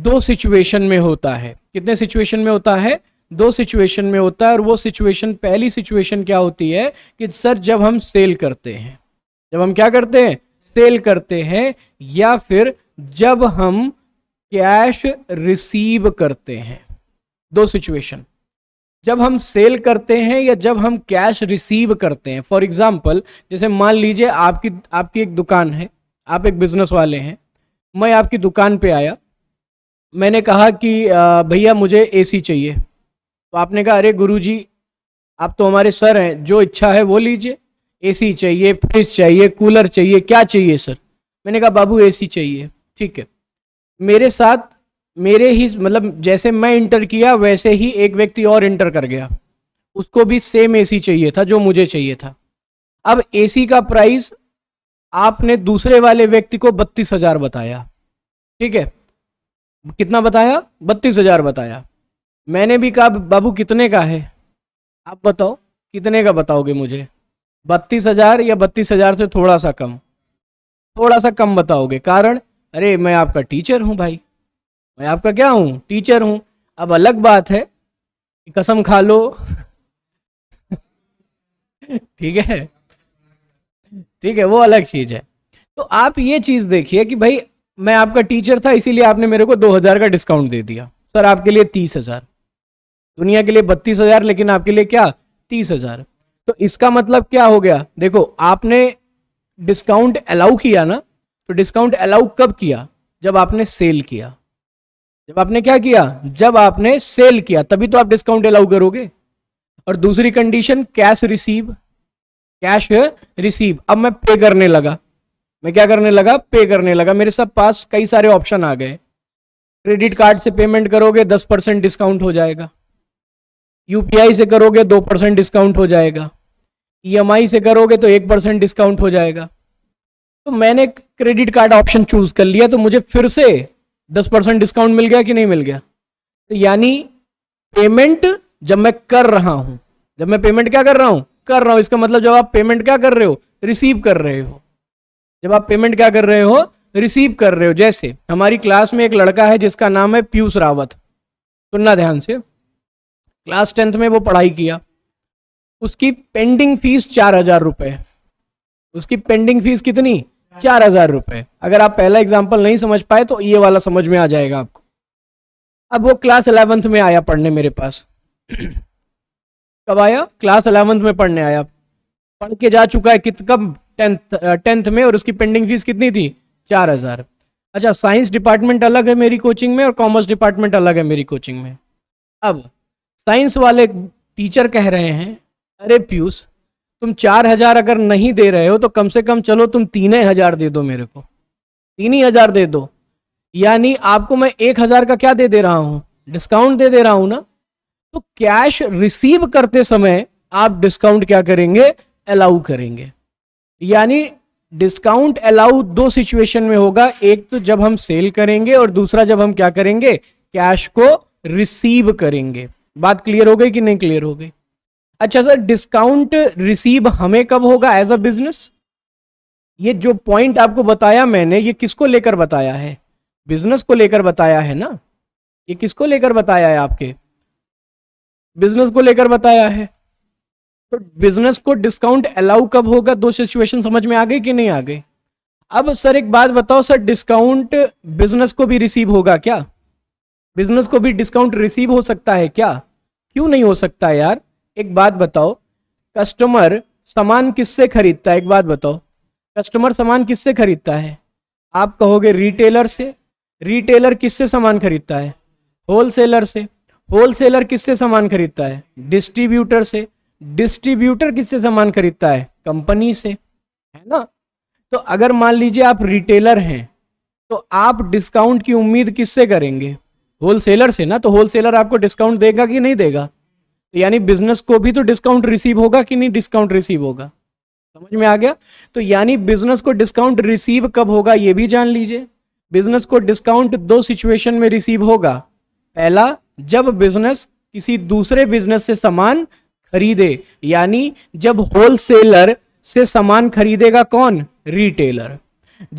दो सिचुएशन में होता है कितने सिचुएशन में होता है दो सिचुएशन में होता है और वो सिचुएशन पहली सिचुएशन क्या होती है कि सर जब हम सेल करते हैं जब हम क्या करते हैं सेल करते हैं या फिर जब हम कैश रिसीव करते हैं दो सिचुएशन जब हम सेल करते हैं या जब हम कैश रिसीव करते हैं फॉर एग्जाम्पल जैसे मान लीजिए आपकी आपकी एक दुकान है आप एक बिजनेस वाले हैं मैं आपकी दुकान पे आया मैंने कहा कि भैया मुझे एसी चाहिए तो आपने कहा अरे गुरुजी आप तो हमारे सर हैं जो इच्छा है वो लीजिए एसी चाहिए फ्रिज चाहिए कूलर चाहिए क्या चाहिए सर मैंने कहा बाबू एसी चाहिए ठीक है मेरे साथ मेरे ही मतलब जैसे मैं इंटर किया वैसे ही एक व्यक्ति और इंटर कर गया उसको भी सेम एसी चाहिए था जो मुझे चाहिए था अब एसी का प्राइस आपने दूसरे वाले व्यक्ति को बत्तीस हजार बताया ठीक है कितना बताया बत्तीस हजार बताया मैंने भी कहा बाबू कितने का है आप बताओ कितने का बताओगे मुझे बत्तीस हजार या बत्तीस हजार से थोड़ा सा कम थोड़ा सा कम बताओगे कारण अरे मैं आपका टीचर हूं भाई मैं आपका क्या हूं टीचर हूं अब अलग बात है कसम खा लो ठीक है ठीक है वो अलग चीज है तो आप ये चीज देखिए कि भाई मैं आपका टीचर था इसीलिए आपने मेरे को दो हज़ार का डिस्काउंट दे दिया सर आपके लिए तीस हज़ार दुनिया के लिए बत्तीस हज़ार लेकिन आपके लिए क्या तीस हज़ार तो इसका मतलब क्या हो गया देखो आपने डिस्काउंट अलाउ किया ना तो डिस्काउंट अलाउ कब किया जब आपने सेल किया जब आपने क्या किया जब आपने सेल किया तभी तो आप डिस्काउंट अलाउ करोगे और दूसरी condition cash receive cash receive अब मैं पे करने लगा मैं क्या करने लगा पे करने लगा मेरे सब पास कई सारे ऑप्शन आ गए क्रेडिट कार्ड से पेमेंट करोगे दस परसेंट डिस्काउंट हो जाएगा यूपीआई से करोगे दो परसेंट डिस्काउंट हो जाएगा ईएमआई e से करोगे तो एक परसेंट डिस्काउंट हो जाएगा तो मैंने क्रेडिट कार्ड ऑप्शन चूज कर लिया तो मुझे फिर से दस परसेंट डिस्काउंट मिल गया कि नहीं मिल गया तो यानी पेमेंट जब मैं कर रहा हूं जब मैं पेमेंट क्या कर रहा हूं कर रहा हूं इसका मतलब जब आप पेमेंट क्या कर रहे हो रिसीव कर रहे हो जब आप पेमेंट क्या कर रहे हो रिसीव कर रहे हो जैसे हमारी क्लास में एक लड़का है जिसका नाम है पीयूष रावत सुनना ध्यान से क्लास टेंथ में वो पढ़ाई किया उसकी पेंडिंग फीस चार हजार रुपये उसकी पेंडिंग फीस कितनी चार हजार रुपये अगर आप पहला एग्जाम्पल नहीं समझ पाए तो ये वाला समझ में आ जाएगा आपको अब वो क्लास अलेवंथ में आया पढ़ने मेरे पास कब आया क्लास अलेवंथ में पढ़ने आया पढ़ के जा चुका है कित कब टेंथ टेंथ में और उसकी पेंडिंग फीस कितनी थी चार हज़ार अच्छा साइंस डिपार्टमेंट अलग है मेरी कोचिंग में और कॉमर्स डिपार्टमेंट अलग है मेरी कोचिंग में अब साइंस वाले टीचर कह रहे हैं अरे पीयूष तुम चार हज़ार अगर नहीं दे रहे हो तो कम से कम चलो तुम तीन हज़ार दे दो मेरे को तीन ही हज़ार दे दो यानी आपको मैं एक हज़ार का क्या दे दे रहा हूँ डिस्काउंट दे दे रहा हूँ ना तो कैश रिसीव करते समय आप डिस्काउंट क्या करेंगे अलाउ करेंगे यानी डिस्काउंट अलाउ दो सिचुएशन में होगा एक तो जब हम सेल करेंगे और दूसरा जब हम क्या करेंगे कैश को रिसीव करेंगे बात क्लियर हो गई कि नहीं क्लियर हो गई अच्छा सर डिस्काउंट रिसीव हमें कब होगा एज अ बिजनेस ये जो पॉइंट आपको बताया मैंने ये किसको लेकर बताया है बिजनेस को लेकर बताया है ना ये किसको लेकर बताया है आपके बिजनेस को लेकर बताया है तो बिजनेस को डिस्काउंट अलाउ कब होगा दो सिचुएशन समझ में आ गई कि नहीं आ गई अब सर एक बात बताओ सर डिस्काउंट बिजनेस को भी रिसीव होगा क्या बिजनेस को भी डिस्काउंट रिसीव हो सकता है क्या क्यों नहीं हो सकता यार एक बात बताओ कस्टमर सामान किससे खरीदता है एक बात बताओ कस्टमर सामान किससे खरीदता है आप कहोगे रिटेलर से रिटेलर किससे सामान खरीदता है होलसेलर से होलसेलर किससे सामान खरीदता है डिस्ट्रीब्यूटर से डिस्ट्रीब्यूटर किससे सामान खरीदता है कंपनी से है ना तो अगर मान लीजिए आप रिटेलर हैं तो आप डिस्काउंट की उम्मीद किससे करेंगे होलसेलर से ना तो होलसेलर आपको डिस्काउंट देगा कि नहीं देगा तो यानी बिजनेस को भी तो डिस्काउंट रिसीव होगा कि नहीं डिस्काउंट रिसीव होगा समझ में आ गया तो यानी बिजनेस को डिस्काउंट रिसीव कब होगा ये भी जान लीजिए बिजनेस को डिस्काउंट दो सिचुएशन में रिसीव होगा पहला जब बिजनेस किसी दूसरे बिजनेस से सामान खरीदे यानी जब होलसेलर से सामान खरीदेगा कौन रिटेलर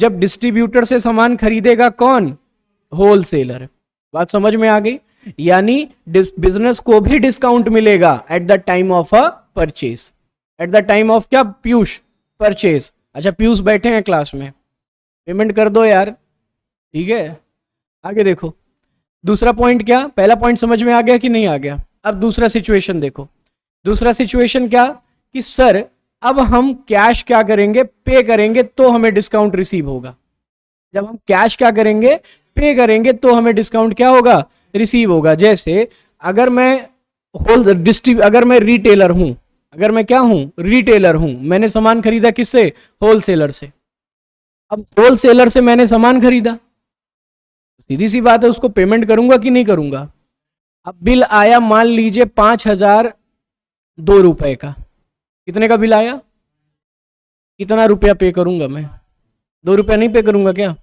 जब डिस्ट्रीब्यूटर से सामान खरीदेगा कौन होलसेलर बात समझ में आ गई यानी बिजनेस को भी डिस्काउंट मिलेगा at the time of a purchase at the time of क्या पीयूष परचेज अच्छा पीयूष बैठे हैं क्लास में पेमेंट कर दो यार ठीक है आगे देखो दूसरा पॉइंट क्या पहला पॉइंट समझ में आ गया कि नहीं आ गया अब दूसरा सिचुएशन देखो दूसरा सिचुएशन क्या कि सर अब हम कैश क्या करेंगे पे करेंगे तो हमें डिस्काउंट रिसीव होगा जब हम कैश क्या करेंगे पे करेंगे तो हमें डिस्काउंट क्या होगा रिसीव होगा जैसे अगर मैं होल अगर मैं रिटेलर हूं अगर मैं क्या हूं रिटेलर हूं मैंने सामान खरीदा किससे होलसेलर से अब होलसेलर से मैंने सामान खरीदा सीधी सी बात है उसको पेमेंट करूंगा कि नहीं करूंगा अब बिल आया मान लीजिए पांच हजार दो रुपए का कितने का बिल आया कितना रुपया पे करूंगा मैं दो रुपया नहीं पे करूंगा क्या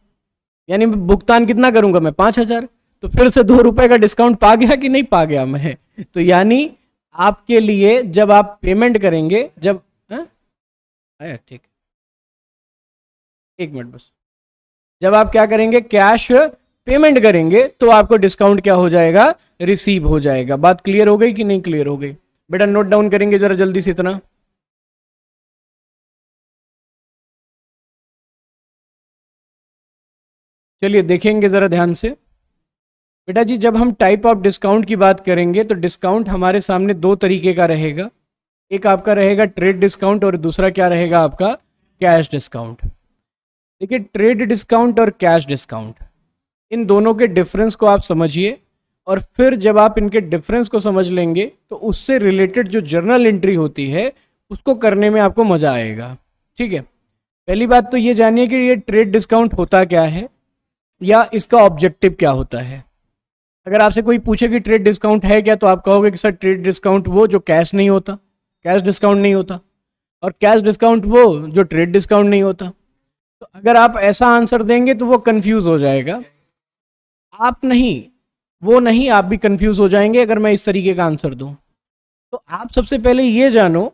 यानी भुगतान कितना करूंगा मैं पांच हजार तो फिर से दो रुपए का डिस्काउंट पा गया कि नहीं पा गया मैं तो यानी आपके लिए जब आप पेमेंट करेंगे जब है? हाँ? आया ठीक एक मिनट बस जब आप क्या करेंगे कैश पेमेंट करेंगे तो आपको डिस्काउंट क्या हो जाएगा रिसीव हो जाएगा बात क्लियर हो गई कि नहीं क्लियर हो गई बेटा नोट डाउन करेंगे जरा जल्दी से इतना चलिए देखेंगे जरा ध्यान से बेटा जी जब हम टाइप ऑफ डिस्काउंट की बात करेंगे तो डिस्काउंट हमारे सामने दो तरीके का रहेगा एक आपका रहेगा ट्रेड डिस्काउंट और दूसरा क्या रहेगा आपका कैश डिस्काउंट देखिए ट्रेड डिस्काउंट और कैश डिस्काउंट इन दोनों के डिफरेंस को आप समझिए और फिर जब आप इनके डिफरेंस को समझ लेंगे तो उससे रिलेटेड जो जर्नल एंट्री होती है उसको करने में आपको मज़ा आएगा ठीक है पहली बात तो ये जानिए कि ये ट्रेड डिस्काउंट होता क्या है या इसका ऑब्जेक्टिव क्या होता है अगर आपसे कोई पूछे कि ट्रेड डिस्काउंट है क्या तो आप कहोगे कि सर ट्रेड डिस्काउंट वो जो कैश नहीं होता कैश डिस्काउंट नहीं होता और कैश डिस्काउंट वो जो ट्रेड डिस्काउंट नहीं होता तो अगर आप ऐसा आंसर देंगे तो वो कन्फ्यूज हो जाएगा आप नहीं वो नहीं आप भी कंफ्यूज हो जाएंगे अगर मैं इस तरीके का आंसर दूं तो आप सबसे पहले ये जानो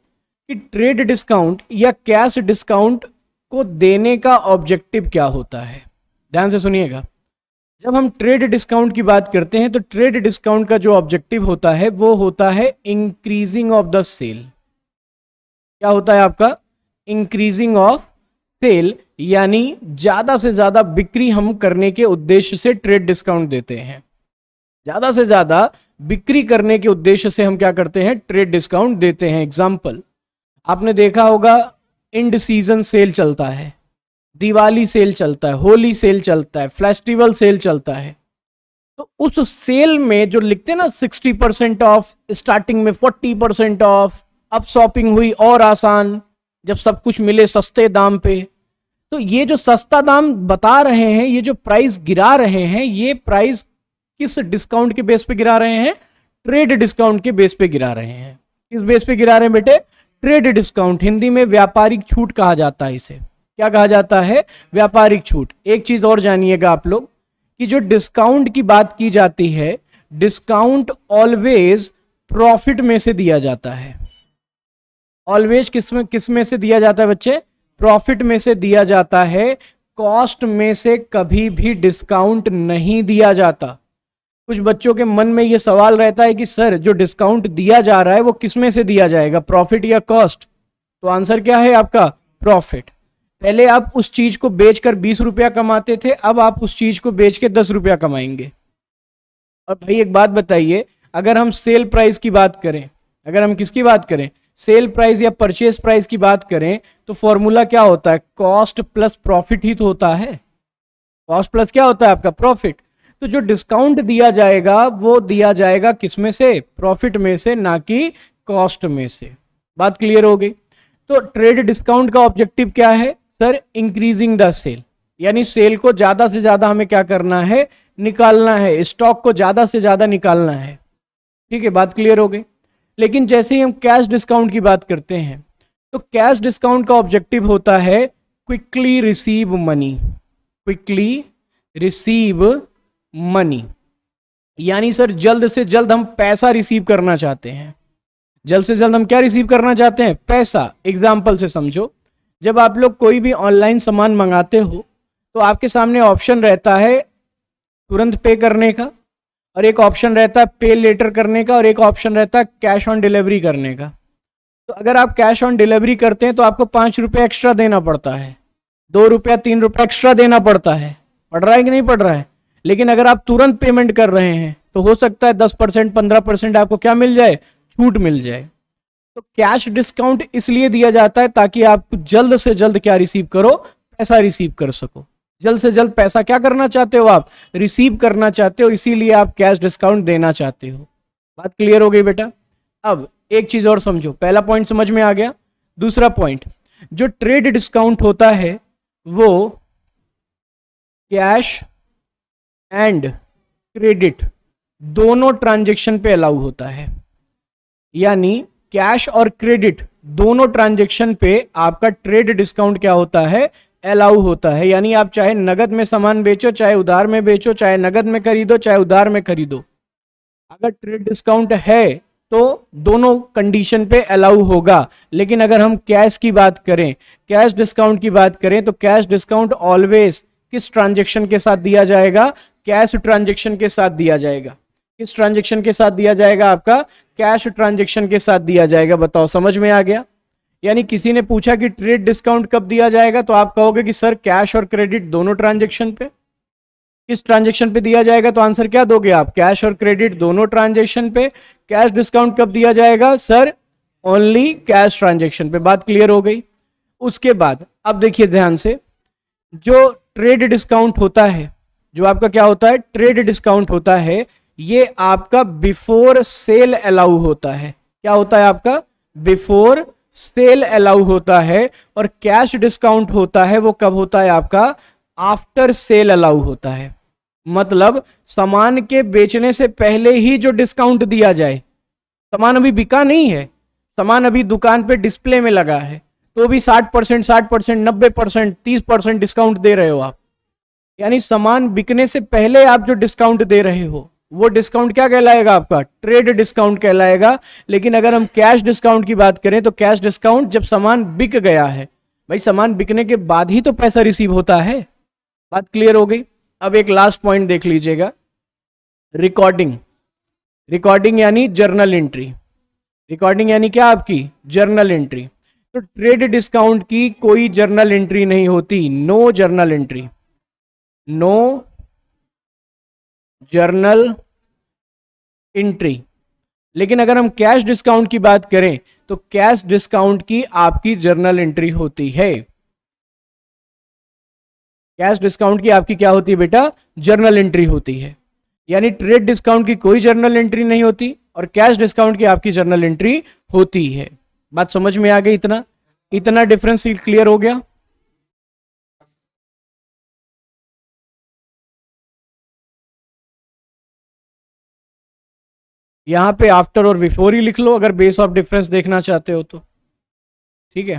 कि ट्रेड डिस्काउंट या कैश डिस्काउंट को देने का ऑब्जेक्टिव क्या होता है ध्यान से सुनिएगा जब हम ट्रेड डिस्काउंट की बात करते हैं तो ट्रेड डिस्काउंट का जो ऑब्जेक्टिव होता है वो होता है इंक्रीजिंग ऑफ द सेल क्या होता है आपका इंक्रीजिंग ऑफ सेल यानी ज्यादा से ज्यादा बिक्री हम करने के उद्देश्य से ट्रेड डिस्काउंट देते हैं ज्यादा से ज्यादा बिक्री करने के उद्देश्य से हम क्या करते हैं ट्रेड डिस्काउंट देते हैं एग्जाम्पल आपने देखा होगा इंड सीजन सेल चलता है दिवाली सेल चलता है होली सेल चलता है फेस्टिवल सेल चलता है तो उस सेल में जो लिखते ना सिक्सटी परसेंट ऑफ स्टार्टिंग में फोर्टी परसेंट ऑफ अब शॉपिंग हुई और आसान जब सब कुछ मिले सस्ते दाम पे तो ये जो सस्ता दाम बता रहे हैं ये जो प्राइस गिरा रहे हैं ये प्राइस किस डिस्काउंट के बेस पे गिरा रहे हैं ट्रेड डिस्काउंट के बेस पे गिरा रहे हैं किस बेस पे गिरा रहे हैं बेटे ट्रेड डिस्काउंट हिंदी में व्यापारिक छूट कहा जाता है इसे क्या कहा जाता है व्यापारिक छूट एक चीज और जानिएगा आप लोग कि जो डिस्काउंट की बात की जाती है डिस्काउंट ऑलवेज प्रॉफिट में से दिया जाता है ऑलवेज किस में किस में से दिया जाता है बच्चे प्रॉफिट में से दिया जाता है कॉस्ट में से कभी भी डिस्काउंट नहीं दिया जाता कुछ बच्चों के मन में ये सवाल रहता है कि सर जो डिस्काउंट दिया जा रहा है वो किसमें से दिया जाएगा प्रॉफिट या कॉस्ट तो आंसर क्या है आपका प्रॉफिट पहले आप उस चीज को बेचकर बीस रुपया कमाते थे अब आप उस चीज को बेच के दस रुपया कमाएंगे और भाई एक बात बताइए अगर हम सेल प्राइस की बात करें अगर हम किसकी बात करें सेल प्राइस या परचेज प्राइस की बात करें तो फॉर्मूला क्या होता है कॉस्ट प्लस प्रॉफिट ही तो होता है कॉस्ट प्लस क्या होता है आपका प्रॉफिट तो जो डिस्काउंट दिया जाएगा वो दिया जाएगा किसमें से प्रॉफिट में से ना कि कॉस्ट में से बात क्लियर हो गई तो ट्रेड डिस्काउंट का ऑब्जेक्टिव क्या है सर इंक्रीजिंग द सेल यानी सेल को ज्यादा से ज्यादा हमें क्या करना है निकालना है स्टॉक को ज्यादा से ज्यादा निकालना है ठीक है बात क्लियर हो गई लेकिन जैसे ही हम कैश डिस्काउंट की बात करते हैं तो कैश डिस्काउंट का ऑब्जेक्टिव होता है quickly receive money quickly receive money यानी सर जल्द से जल्द हम पैसा रिसीव करना चाहते हैं जल्द से जल्द हम क्या रिसीव करना चाहते हैं पैसा एग्जाम्पल से समझो जब आप लोग कोई भी ऑनलाइन सामान मंगाते हो तो आपके सामने ऑप्शन रहता है तुरंत पे करने का और एक ऑप्शन रहता है पे लेटर करने का और एक ऑप्शन रहता है कैश ऑन डिलीवरी करने का तो अगर आप कैश ऑन डिलीवरी करते हैं तो आपको पाँच रुपये एक्स्ट्रा देना पड़ता है दो रुपया तीन रुपया एक्स्ट्रा देना पड़ता है पड़ रहा है कि नहीं पड़ रहा है लेकिन अगर आप तुरंत पेमेंट कर रहे हैं तो हो सकता है दस परसेंट पंद्रह परसेंट आपको क्या मिल जाए छूट मिल जाए तो कैश डिस्काउंट इसलिए दिया जाता है ताकि आप जल्द से जल्द क्या रिसीव करो पैसा रिसीव कर सको जल्द से जल्द पैसा क्या करना चाहते हो आप रिसीव करना चाहते हो इसीलिए आप कैश डिस्काउंट देना चाहते हो बात क्लियर हो गई बेटा अब एक चीज और समझो पहला पॉइंट समझ में आ गया दूसरा पॉइंट जो ट्रेड डिस्काउंट होता है वो कैश एंड क्रेडिट दोनों ट्रांजेक्शन पे अलाउ होता है यानी कैश और क्रेडिट दोनों ट्रांजेक्शन पे आपका ट्रेड डिस्काउंट क्या होता है अलाउ होता है यानी आप चाहे नगद में सामान बेचो चाहे उधार में बेचो चाहे नगद में खरीदो चाहे उधार में खरीदो अगर ट्रेड डिस्काउंट है तो दोनों कंडीशन पे अलाउ होगा लेकिन अगर हम कैश की बात करें कैश डिस्काउंट की बात करें तो कैश डिस्काउंट ऑलवेज किस ट्रांजेक्शन के साथ दिया जाएगा कैश ट्रांजेक्शन के साथ दिया जाएगा किस ट्रांजेक्शन के साथ दिया जाएगा आपका कैश ट्रांजेक्शन के साथ दिया जाएगा बताओ समझ में आ गया यानी किसी ने पूछा कि ट्रेड डिस्काउंट कब दिया जाएगा तो आप कहोगे कि सर कैश और क्रेडिट दोनों ट्रांजेक्शन पे किस ट्रांजेक्शन पे दिया जाएगा तो आंसर क्या दोगे आप कैश और क्रेडिट दोनों ट्रांजेक्शन पे कैश डिस्काउंट कब दिया जाएगा सर ओनली कैश ट्रांजेक्शन पे बात क्लियर हो गई उसके बाद अब देखिए ध्यान से जो ट्रेड डिस्काउंट होता है जो आपका क्या होता है ट्रेड डिस्काउंट होता है ये आपका बिफोर सेल अलाउ होता है क्या होता है आपका बिफोर सेल अलाउ होता है और कैश डिस्काउंट होता है वो कब होता है आपका आफ्टर सेल अलाउ होता है मतलब सामान के बेचने से पहले ही जो डिस्काउंट दिया जाए सामान अभी बिका नहीं है सामान अभी दुकान पे डिस्प्ले में लगा है तो भी साठ परसेंट साठ परसेंट नब्बे परसेंट तीस परसेंट डिस्काउंट दे रहे हो आप यानी सामान बिकने से पहले आप जो डिस्काउंट दे रहे हो वो डिस्काउंट क्या कहलाएगा आपका ट्रेड डिस्काउंट कहलाएगा लेकिन अगर हम कैश डिस्काउंट की बात करें तो कैश डिस्काउंट जब सामान बिक गया है भाई सामान बिकने के बाद ही तो पैसा रिसीव होता है बात क्लियर हो गई अब एक लास्ट पॉइंट देख लीजिएगा रिकॉर्डिंग रिकॉर्डिंग यानी जर्नल एंट्री रिकॉर्डिंग यानी क्या आपकी जर्नल एंट्री तो ट्रेड डिस्काउंट की कोई जर्नल एंट्री नहीं होती no journal entry no journal entry लेकिन अगर हम कैश डिस्काउंट की बात करें तो कैश डिस्काउंट की आपकी जर्नल एंट्री होती है कैश डिस्काउंट की आपकी क्या होती है बेटा जर्नल एंट्री होती है यानी ट्रेड डिस्काउंट की कोई जर्नल एंट्री नहीं होती और कैश डिस्काउंट की आपकी जर्नल एंट्री होती है बात समझ में आ गई इतना इतना डिफरेंस क्लियर हो गया यहां पे आफ्टर और बिफोर ही लिख लो अगर बेस ऑफ डिफरेंस देखना चाहते हो तो ठीक है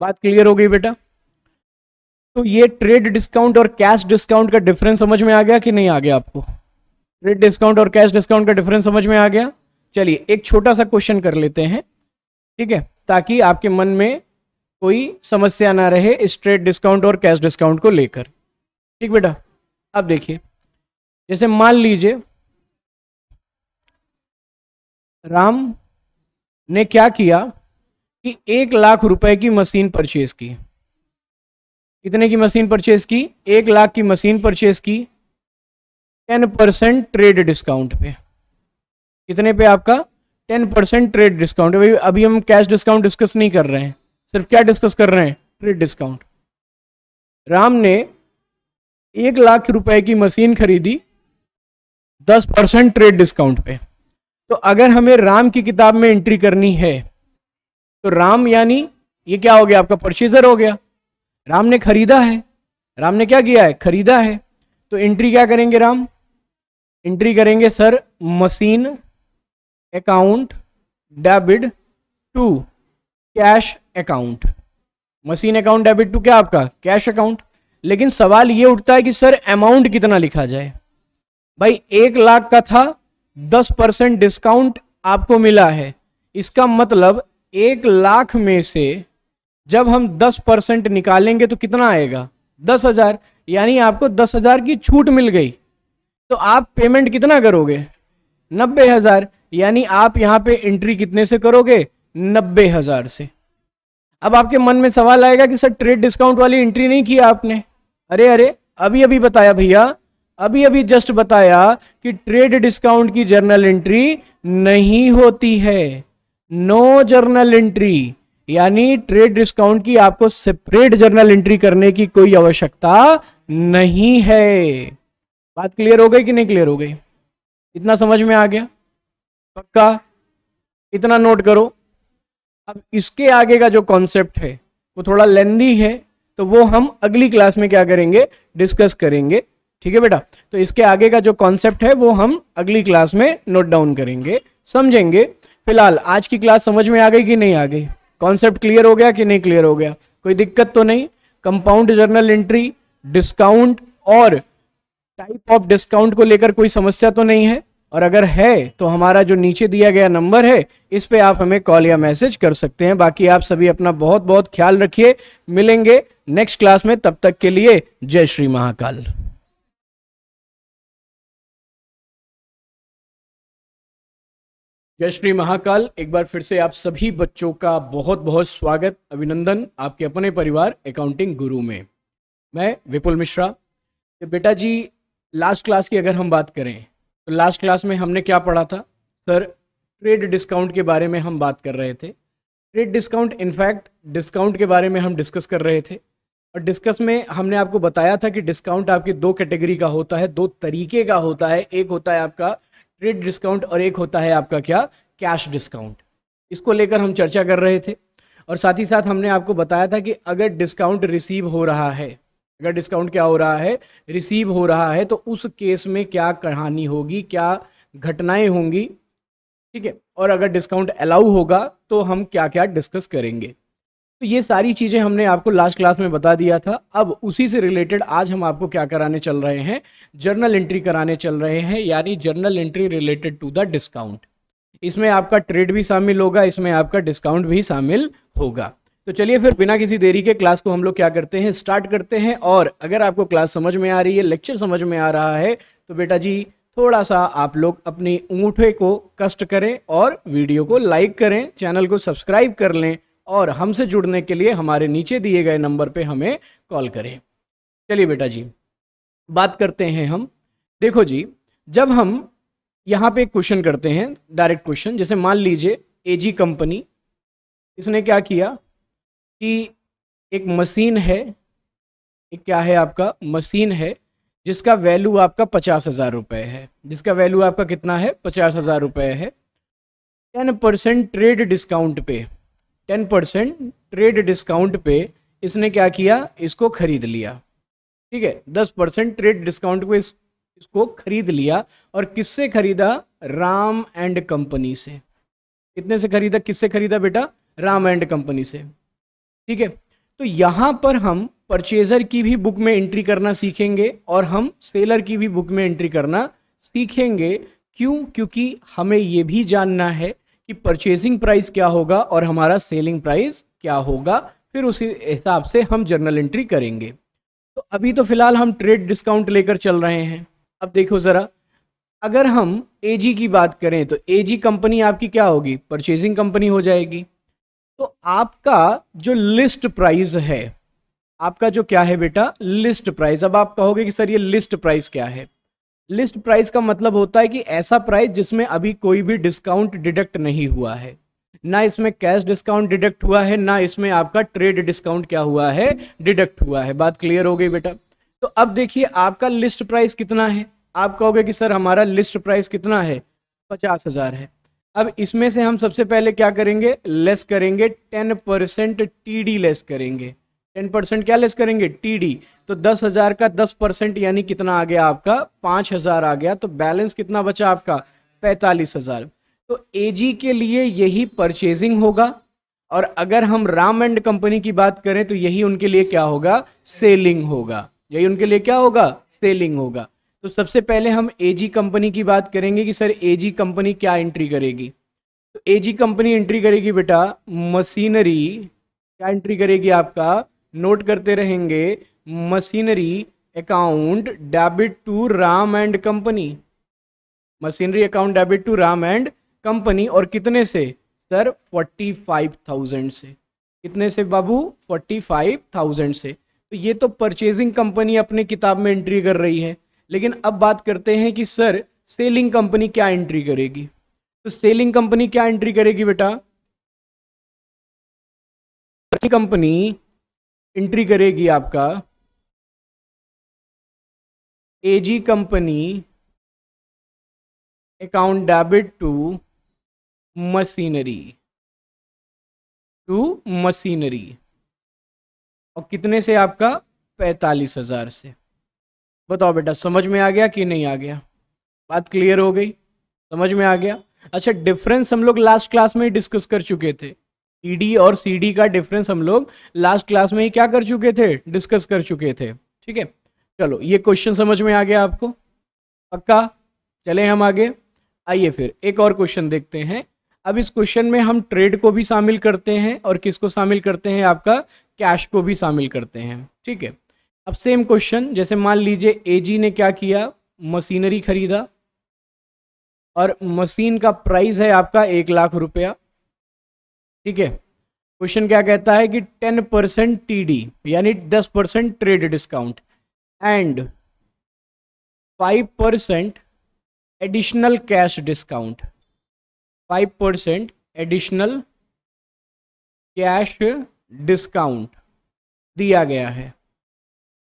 बात क्लियर हो गई बेटा तो ये ट्रेड डिस्काउंट और कैश डिस्काउंट का डिफरेंस समझ में आ गया कि नहीं आ गया आपको ट्रेड डिस्काउंट और कैश डिस्काउंट का डिफरेंस समझ में आ गया चलिए एक छोटा सा क्वेश्चन कर लेते हैं ठीक है ताकि आपके मन में कोई समस्या ना रहे स्ट्रेट डिस्काउंट और कैश डिस्काउंट को लेकर ठीक बेटा अब देखिए जैसे मान लीजिए राम ने क्या किया कि एक लाख रुपए की मशीन परचेज की कितने की मशीन परचेज की एक लाख की मशीन परचेज की टेन परसेंट ट्रेड डिस्काउंट पे कितने पे आपका टेन परसेंट ट्रेड डिस्काउंट भाई अभी हम कैश डिस्काउंट डिस्कस नहीं कर रहे हैं सिर्फ क्या डिस्कस कर रहे हैं ट्रेड डिस्काउंट राम ने एक लाख रुपए की मशीन खरीदी दस परसेंट ट्रेड डिस्काउंट पे तो अगर हमें राम की किताब में एंट्री करनी है तो राम यानी ये क्या हो गया आपका परचेजर हो गया राम ने खरीदा है राम ने क्या किया है खरीदा है तो एंट्री क्या करेंगे राम एंट्री करेंगे sir machine account debit to cash account machine account debit to क्या आपका कैश अकाउंट लेकिन सवाल ये उठता है कि सर अमाउंट कितना लिखा जाए भाई एक लाख का था दस परसेंट डिस्काउंट आपको मिला है इसका मतलब एक लाख में से जब हम दस परसेंट निकालेंगे तो कितना आएगा दस हजार यानी आपको दस हजार की छूट मिल गई तो आप पेमेंट कितना करोगे नब्बे हजार यानी आप यहां पे एंट्री कितने से करोगे नब्बे हजार से अब आपके मन में सवाल आएगा कि सर ट्रेड डिस्काउंट वाली एंट्री नहीं किया आपने अरे अरे अभी अभी बताया भैया अभी अभी जस्ट बताया कि ट्रेड डिस्काउंट की जर्नल एंट्री नहीं होती है नो जर्नल एंट्री यानी ट्रेड डिस्काउंट की आपको सेपरेट जर्नल एंट्री करने की कोई आवश्यकता नहीं है बात क्लियर हो गई कि नहीं क्लियर हो गई इतना समझ में आ गया पक्का इतना नोट करो अब इसके आगे का जो कॉन्सेप्ट है वो थोड़ा लेंदी है तो वो हम अगली क्लास में क्या करेंगे डिस्कस करेंगे ठीक है बेटा तो इसके आगे का जो कॉन्सेप्ट है वो हम अगली क्लास में नोट डाउन करेंगे समझेंगे फिलहाल आज की क्लास समझ में आ गई कि नहीं आ गई कॉन्सेप्ट क्लियर हो गया कि नहीं क्लियर हो गया कोई दिक्कत तो नहीं कंपाउंड जर्नल एंट्री डिस्काउंट और टाइप ऑफ डिस्काउंट को लेकर कोई समस्या तो नहीं है और अगर है तो हमारा जो नीचे दिया गया नंबर है इस पे आप हमें कॉल या मैसेज कर सकते हैं बाकी आप सभी अपना बहुत बहुत ख्याल रखिए मिलेंगे नेक्स्ट क्लास में तब तक के लिए जय श्री महाकाल जय श्री महाकाल एक बार फिर से आप सभी बच्चों का बहुत बहुत स्वागत अभिनंदन आपके अपने परिवार अकाउंटिंग गुरु में मैं विपुल मिश्रा तो बेटा जी लास्ट क्लास की अगर हम बात करें तो लास्ट क्लास में हमने क्या पढ़ा था सर ट्रेड डिस्काउंट के बारे में हम बात कर रहे थे ट्रेड डिस्काउंट इनफैक्ट डिस्काउंट के बारे में हम डिस्कस कर रहे थे और डिस्कस में हमने आपको बताया था कि डिस्काउंट आपके दो कैटेगरी का होता है दो तरीके का होता है एक होता है आपका ट्रेड डिस्काउंट और एक होता है आपका क्या कैश डिस्काउंट इसको लेकर हम चर्चा कर रहे थे और साथ ही साथ हमने आपको बताया था कि अगर डिस्काउंट रिसीव हो रहा है अगर डिस्काउंट क्या हो रहा है रिसीव हो रहा है तो उस केस में क्या कहानी होगी क्या घटनाएं होंगी ठीक है और अगर डिस्काउंट अलाउ होगा तो हम क्या क्या डिस्कस करेंगे तो ये सारी चीज़ें हमने आपको लास्ट क्लास में बता दिया था अब उसी से रिलेटेड आज हम आपको क्या कराने चल रहे हैं जर्नल एंट्री कराने चल रहे हैं यानी journal entry related to the discount इसमें आपका ट्रेड भी शामिल होगा इसमें आपका डिस्काउंट भी शामिल होगा तो चलिए फिर बिना किसी देरी के क्लास को हम लोग क्या करते हैं स्टार्ट करते हैं और अगर आपको क्लास समझ में आ रही है लेक्चर समझ में आ रहा है तो बेटा जी थोड़ा सा आप लोग अपने अंगूठे को कष्ट करें और वीडियो को लाइक करें चैनल को सब्सक्राइब कर लें और हमसे जुड़ने के लिए हमारे नीचे दिए गए नंबर पे हमें कॉल करें चलिए बेटा जी बात करते हैं हम देखो जी जब हम यहाँ पे क्वेश्चन करते हैं डायरेक्ट क्वेश्चन जैसे मान लीजिए एजी कंपनी इसने क्या किया कि एक मशीन है एक क्या है आपका मशीन है जिसका वैल्यू आपका पचास हज़ार रुपये है जिसका वैल्यू आपका कितना है पचास हज़ार रुपये है टेन परसेंट ट्रेड डिस्काउंट पे टेन परसेंट ट्रेड डिस्काउंट पे इसने क्या किया इसको खरीद लिया ठीक है दस परसेंट ट्रेड डिस्काउंट पे इस, इसको खरीद लिया और किससे खरीदा राम एंड कंपनी से कितने से खरीदा किससे खरीदा बेटा राम एंड कंपनी से ठीक है तो यहाँ पर हम परचेजर की भी बुक में एंट्री करना सीखेंगे और हम सेलर की भी बुक में एंट्री करना सीखेंगे क्यों क्योंकि हमें यह भी जानना है कि परचेजिंग प्राइस क्या होगा और हमारा सेलिंग प्राइस क्या होगा फिर उसी हिसाब से हम जर्नल एंट्री करेंगे तो अभी तो फिलहाल हम ट्रेड डिस्काउंट लेकर चल रहे हैं अब देखो ज़रा अगर हम एजी की बात करें तो एजी कंपनी आपकी क्या होगी परचेजिंग कंपनी हो जाएगी तो आपका जो लिस्ट प्राइस है आपका जो क्या है बेटा लिस्ट प्राइस अब आप कहोगे कि सर ये लिस्ट प्राइस क्या है लिस्ट प्राइस का मतलब होता है कि ऐसा प्राइस जिसमें अभी कोई भी डिस्काउंट डिडक्ट नहीं हुआ है ना इसमें कैश डिस्काउंट डिडक्ट हुआ है ना इसमें आपका ट्रेड डिस्काउंट क्या हुआ है डिडक्ट हुआ है बात क्लियर हो गई बेटा तो अब देखिए आपका लिस्ट प्राइस कितना है आप कहोगे कि सर हमारा लिस्ट प्राइस कितना है पचास हजार है अब इसमें से हम सबसे पहले क्या करेंगे लेस करेंगे टेन परसेंट टी लेस करेंगे टेन परसेंट क्या लेस करेंगे टी तो दस हज़ार का दस परसेंट यानी कितना आ गया आपका पाँच हज़ार आ गया तो बैलेंस कितना बचा आपका पैंतालीस हज़ार तो एजी के लिए यही परचेजिंग होगा और अगर हम राम एंड कंपनी की बात करें तो यही उनके लिए क्या होगा सेलिंग होगा यही उनके लिए क्या होगा सेलिंग होगा तो सबसे पहले हम एजी कंपनी की बात करेंगे कि सर एजी कंपनी क्या एंट्री करेगी तो एजी कंपनी एंट्री करेगी बेटा मशीनरी क्या एंट्री करेगी आपका नोट करते रहेंगे machinery account debit to Ram and company machinery account debit to Ram and company और कितने से सर फोर्टी फाइव थाउजेंड से कितने से बाबू फोर्टी फाइव थाउजेंड से तो ये तो परचेजिंग कंपनी अपने किताब में एंट्री कर रही है लेकिन अब बात करते हैं कि सर सेलिंग कंपनी क्या एंट्री करेगी तो सेलिंग कंपनी क्या एंट्री करेगी बेटा कंपनी एंट्री करेगी आपका AG company account debit to machinery to machinery और कितने से आपका पैंतालीस हजार से बताओ बेटा समझ में आ गया कि नहीं आ गया बात क्लियर हो गई समझ में आ गया अच्छा डिफरेंस हम लोग लास्ट क्लास में ही डिस्कस कर चुके थे ईडी और सीडी का डिफरेंस हम लोग लास्ट क्लास में ही क्या कर चुके थे डिस्कस कर चुके थे ठीक है चलो ये क्वेश्चन समझ में आ गया आपको पक्का चले हम आगे आइए फिर एक और क्वेश्चन देखते हैं अब इस क्वेश्चन में हम ट्रेड को भी शामिल करते हैं और किसको शामिल करते हैं आपका कैश को भी शामिल करते हैं ठीक है अब सेम क्वेश्चन जैसे मान लीजिए एजी ने क्या किया मशीनरी खरीदा और मशीन का प्राइस है आपका एक लाख रुपया ठीक है क्वेश्चन क्या कहता है कि टेन परसेंट टी यानी दस percent trade discount and five percent additional cash discount five percent additional cash discount दिया गया है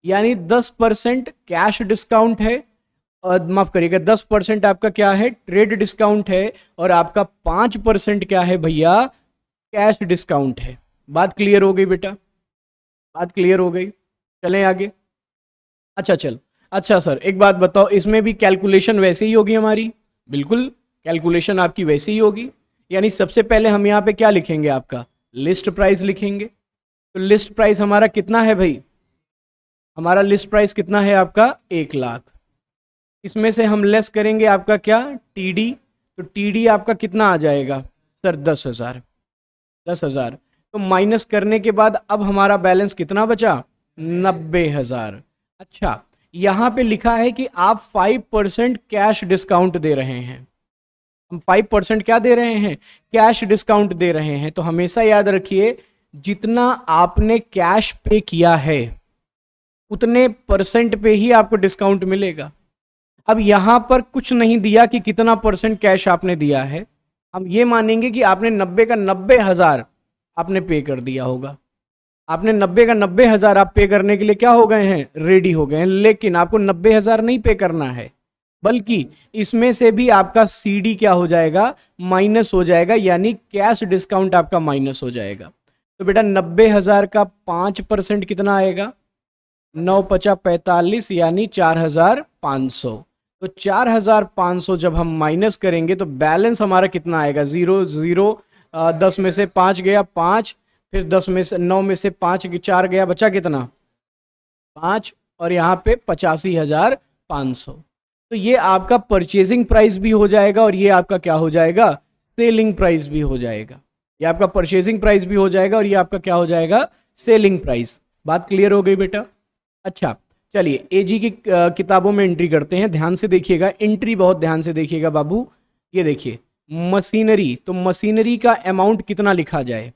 यानी दस परसेंट कैश डिस्काउंट है और माफ करिएगा दस परसेंट आपका क्या है ट्रेड डिस्काउंट है और आपका पाँच परसेंट क्या है भैया कैश डिस्काउंट है बात क्लियर हो गई बेटा बात क्लियर हो गई चलें आगे अच्छा चल अच्छा सर एक बात बताओ इसमें भी कैलकुलेशन वैसे ही होगी हमारी बिल्कुल कैलकुलेशन आपकी वैसे ही होगी यानी सबसे पहले हम यहाँ पे क्या लिखेंगे आपका लिस्ट प्राइस लिखेंगे तो लिस्ट प्राइस हमारा कितना है भाई हमारा लिस्ट प्राइस कितना है आपका एक लाख इसमें से हम लेस करेंगे आपका क्या टीडी तो टीडी आपका कितना आ जाएगा सर दस हज़ार दस हज़ार तो माइनस करने के बाद अब हमारा बैलेंस कितना बचा नब्बे हज़ार अच्छा यहाँ पे लिखा है कि आप फाइव परसेंट कैश डिस्काउंट दे रहे हैं हम फाइव परसेंट क्या दे रहे हैं कैश डिस्काउंट दे रहे हैं तो हमेशा याद रखिए जितना आपने कैश पे किया है उतने परसेंट पे ही आपको डिस्काउंट मिलेगा अब यहाँ पर कुछ नहीं दिया कि कितना परसेंट कैश आपने दिया है हम ये मानेंगे कि आपने नब्बे का नब्बे हज़ार आपने पे कर दिया होगा आपने नब्बे का नब्बे हज़ार आप पे करने के लिए क्या हो गए हैं रेडी हो गए हैं लेकिन आपको नब्बे हज़ार नहीं पे करना है बल्कि इसमें से भी आपका सी क्या हो जाएगा माइनस हो जाएगा यानी कैश डिस्काउंट आपका माइनस हो जाएगा तो बेटा नब्बे हज़ार का पाँच परसेंट कितना आएगा नौ पचा पैंतालीस यानी चार हजार पाँच सौ तो चार हजार पाँच सौ जब हम माइनस करेंगे तो बैलेंस हमारा कितना आएगा ज़ीरो ज़ीरो दस में से पाँच गया पाँच फिर दस में से नौ में से पाँच चार गया बचा कितना पाँच और यहाँ पे पचासी हजार पाँच सौ तो ये आपका परचेजिंग प्राइस भी हो जाएगा और ये आपका क्या हो जाएगा सेलिंग प्राइस भी हो जाएगा ये आपका परचेजिंग प्राइस भी हो जाएगा और ये आपका क्या हो जाएगा सेलिंग प्राइस बात क्लियर हो गई बेटा अच्छा चलिए एजी की किताबों में एंट्री करते हैं ध्यान से देखिएगा एंट्री बहुत ध्यान से देखिएगा बाबू ये देखिए मशीनरी तो मशीनरी का अमाउंट कितना लिखा जाए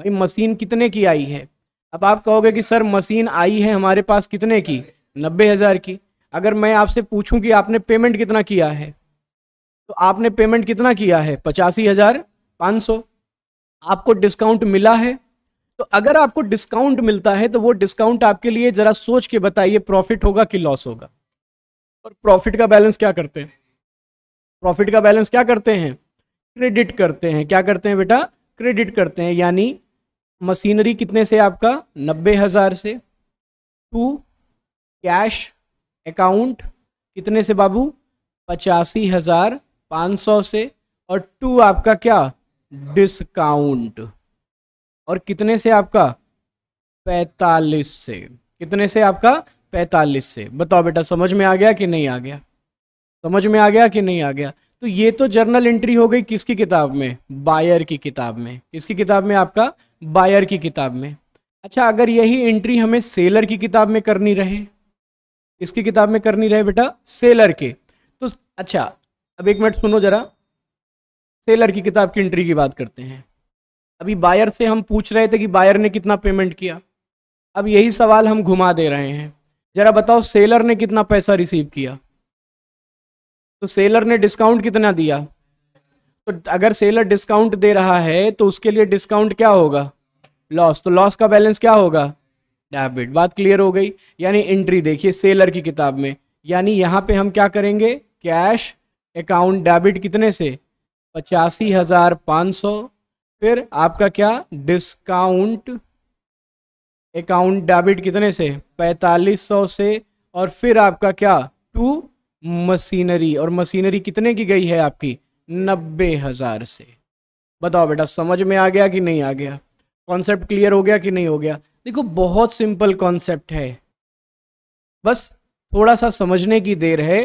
भाई मशीन कितने की आई है अब आप कहोगे कि सर मशीन आई है हमारे पास कितने की नब्बे हज़ार की अगर मैं आपसे पूछूं कि आपने पेमेंट कितना किया है तो आपने पेमेंट कितना किया है पचासी हज़ार पाँच सौ आपको डिस्काउंट मिला है तो अगर आपको डिस्काउंट मिलता है तो वो डिस्काउंट आपके लिए जरा सोच के बताइए प्रॉफिट होगा कि लॉस होगा और प्रॉफिट का बैलेंस क्या करते हैं प्रॉफिट का बैलेंस क्या करते हैं क्रेडिट करते हैं क्या करते हैं बेटा क्रेडिट करते हैं यानी मशीनरी कितने से आपका नब्बे हज़ार से टू कैश अकाउंट कितने से बाबू पचासी हज़ार पाँच सौ से और टू आपका क्या डिस्काउंट और कितने से आपका पैतालीस से कितने से आपका पैंतालीस से बताओ बेटा समझ में आ गया कि नहीं आ गया समझ में आ गया कि नहीं आ गया तो ये तो जर्नल एंट्री हो गई किसकी किताब में बायर की किताब में किसकी किताब में आपका बायर की किताब में अच्छा अगर यही एंट्री हमें सेलर की किताब में करनी रहे इसकी किताब में करनी रहे बेटा सेलर के तो अच्छा अब एक मिनट सुनो जरा सेलर की किताब की एंट्री की बात करते हैं अभी बायर से हम पूछ रहे थे कि बायर ने कितना पेमेंट किया अब यही सवाल हम घुमा दे रहे हैं जरा बताओ सेलर ने कितना पैसा रिसीव किया तो सेलर ने डिस्काउंट कितना दिया तो अगर सेलर डिस्काउंट दे रहा है तो उसके लिए डिस्काउंट क्या होगा लॉस तो लॉस का बैलेंस क्या होगा डेबिट बात क्लियर हो गई यानी एंट्री देखिए सेलर की किताब में यानी यहाँ पे हम क्या करेंगे कैश अकाउंट डेबिट कितने से पचासी हज़ार पाँच सौ फिर आपका क्या डिस्काउंट अकाउंट डेबिट कितने से पैंतालीस सौ से और फिर आपका क्या टू मशीनरी और मशीनरी कितने की गई है आपकी नब्बे हज़ार से बताओ बेटा समझ में आ गया कि नहीं आ गया कॉन्सेप्ट क्लियर हो गया कि नहीं हो गया देखो बहुत सिंपल कॉन्सेप्ट है बस थोड़ा सा समझने की देर है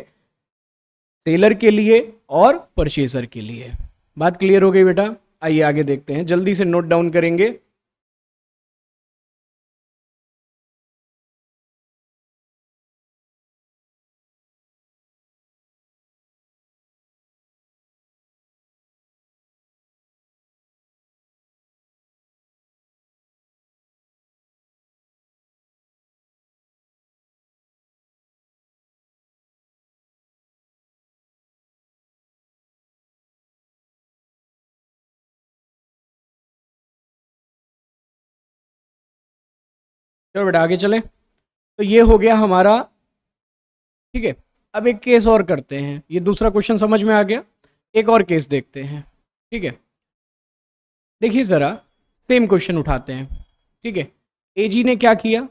सेलर के लिए और परचेसर के लिए बात क्लियर हो गई बेटा आइए आगे देखते हैं जल्दी से नोट डाउन करेंगे चलो बेटा आगे चले तो ये हो गया हमारा ठीक है अब एक केस और करते हैं ये दूसरा क्वेश्चन समझ में आ गया एक और केस देखते हैं ठीक है देखिए ज़रा सेम क्वेश्चन उठाते हैं ठीक है एजी ने क्या किया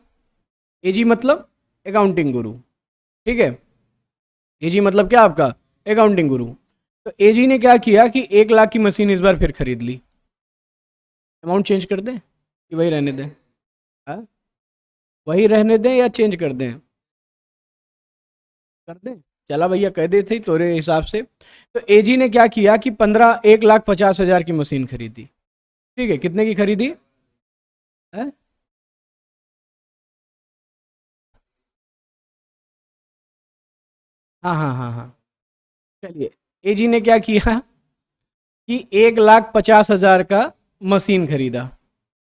एजी मतलब अकाउंटिंग गुरु ठीक है एजी मतलब क्या आपका अकाउंटिंग गुरु तो एजी ने क्या किया कि एक लाख की मशीन इस बार फिर खरीद ली अमाउंट चेंज कर दें कि वही रहने दें हाँ वही रहने दें या चेंज कर दें कर दें चला भैया कह दे थे तोरे हिसाब से तो एजी ने क्या किया कि पंद्रह एक लाख पचास हजार की मशीन खरीदी ठीक है कितने की खरीदी है? हाँ हाँ हाँ हाँ चलिए एजी ने क्या किया कि एक लाख पचास हजार का मशीन खरीदा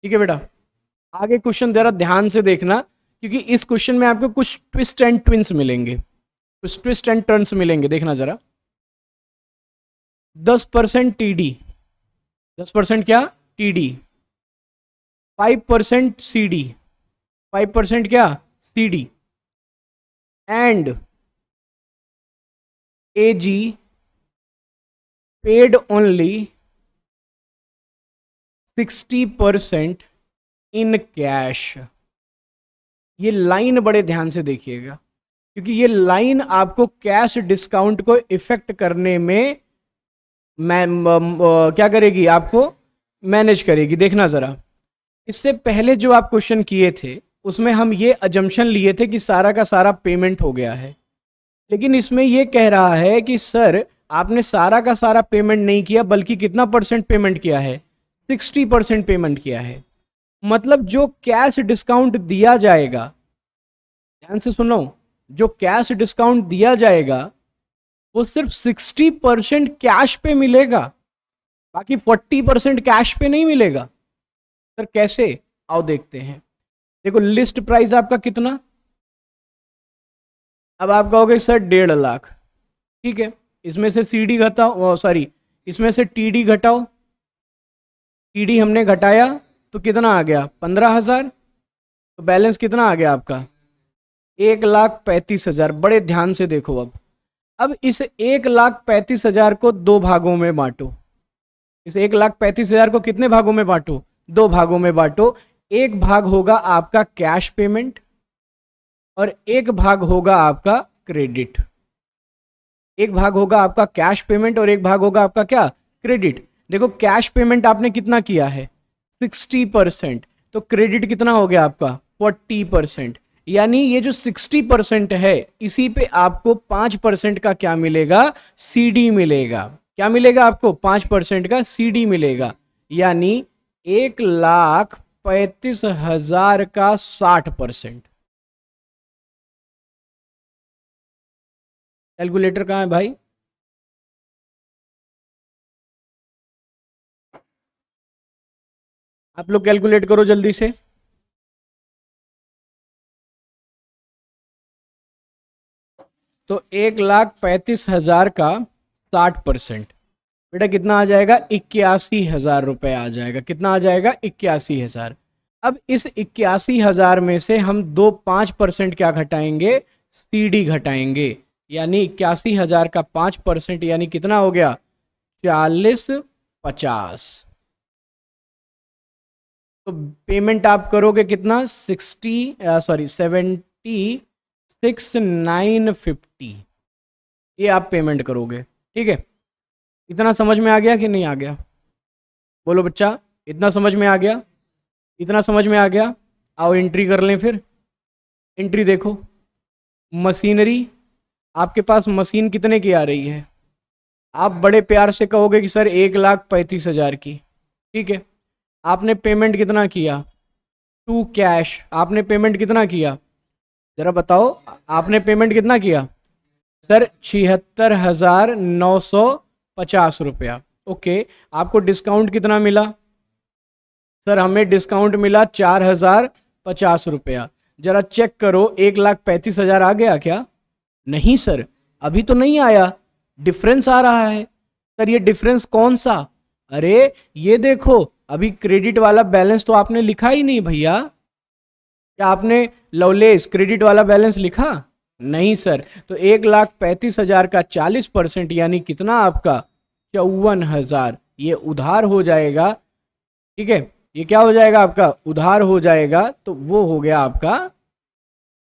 ठीक है बेटा आगे क्वेश्चन जरा ध्यान से देखना क्योंकि इस क्वेश्चन में आपको कुछ ट्विस्ट एंड ट्विंस मिलेंगे कुछ ट्विस्ट एंड टर्न्स मिलेंगे देखना जरा दस परसेंट टी डी दस परसेंट क्या T D five percent C D five percent क्या C D and A G paid only sixty percent in cash ये लाइन बड़े ध्यान से देखिएगा क्योंकि ये लाइन आपको कैश डिस्काउंट को इफेक्ट करने में मैं क्या करेगी आपको मैनेज करेगी देखना ज़रा इससे पहले जो आप क्वेश्चन किए थे उसमें हम ये अजम्पन लिए थे कि सारा का सारा पेमेंट हो गया है लेकिन इसमें ये कह रहा है कि सर आपने सारा का सारा पेमेंट नहीं किया बल्कि कितना परसेंट पेमेंट किया है सिक्सटी परसेंट पेमेंट किया है मतलब जो कैश डिस्काउंट दिया जाएगा ध्यान से सुनो जो कैश डिस्काउंट दिया जाएगा वो सिर्फ 60 परसेंट कैश पे मिलेगा बाकी 40 परसेंट कैश पे नहीं मिलेगा सर कैसे आओ देखते हैं देखो लिस्ट प्राइस आपका कितना अब आप कहोगे सर डेढ़ लाख ठीक है इसमें से सी डी घटाओ सॉरी इसमें से टी डी घटाओ टी डी हमने घटाया तो कितना आ गया पंद्रह हज़ार तो बैलेंस कितना आ गया आपका एक लाख पैंतीस हज़ार बड़े ध्यान से देखो अब अब इस एक लाख पैंतीस हज़ार को दो भागों में बांटो इस एक लाख पैंतीस हज़ार को कितने भागों में बांटो दो भागों में बांटो एक भाग होगा आपका कैश पेमेंट और एक भाग होगा आपका क्रेडिट एक भाग होगा आपका कैश पेमेंट और एक भाग होगा आपका क्या क्रेडिट देखो कैश पेमेंट आपने कितना किया है सिक्सटी परसेंट तो क्रेडिट कितना हो गया आपका फोर्टी परसेंट यानी ये जो सिक्सटी परसेंट है इसी पे आपको पांच परसेंट का क्या मिलेगा सीडी मिलेगा क्या मिलेगा आपको पांच परसेंट का सीडी मिलेगा यानी एक लाख पैतीस हजार का साठ परसेंट कैलकुलेटर कहाँ है भाई आप लोग कैलकुलेट करो जल्दी से तो एक लाख पैंतीस हजार का साठ परसेंट बेटा कितना आ जाएगा इक्यासी हजार रुपये आ जाएगा कितना आ जाएगा इक्यासी हजार अब इस इक्यासी हजार में से हम दो पाँच परसेंट क्या घटाएंगे सीडी घटाएंगे यानी इक्यासी हजार का पाँच परसेंट यानी कितना हो गया चालीस पचास तो पेमेंट आप करोगे कितना sixty sorry seventy six nine fifty ये आप पेमेंट करोगे ठीक है इतना समझ में आ गया कि नहीं आ गया बोलो बच्चा इतना समझ में आ गया इतना समझ में आ गया आओ एंट्री कर लें फिर एंट्री देखो मशीनरी आपके पास मशीन कितने की आ रही है आप बड़े प्यार से कहोगे कि सर एक लाख पैंतीस हज़ार की ठीक है आपने पेमेंट कितना किया टू कैश आपने पेमेंट कितना किया ज़रा बताओ आपने पेमेंट कितना किया सर छिहत्तर हज़ार नौ सौ पचास रुपया ओके आपको डिस्काउंट कितना मिला सर हमें डिस्काउंट मिला चार हज़ार पचास रुपया ज़रा चेक करो एक लाख पैंतीस हज़ार आ गया क्या नहीं सर अभी तो नहीं आया डिफरेंस आ रहा है सर ये डिफरेंस कौन सा अरे ये देखो अभी क्रेडिट वाला बैलेंस तो आपने लिखा ही नहीं भैया क्या आपने लवलेस क्रेडिट वाला बैलेंस लिखा नहीं सर तो एक लाख पैंतीस हजार का चालीस परसेंट यानी कितना आपका चौवन हजार ये उधार हो जाएगा ठीक है ये क्या हो जाएगा आपका उधार हो जाएगा तो वो हो गया आपका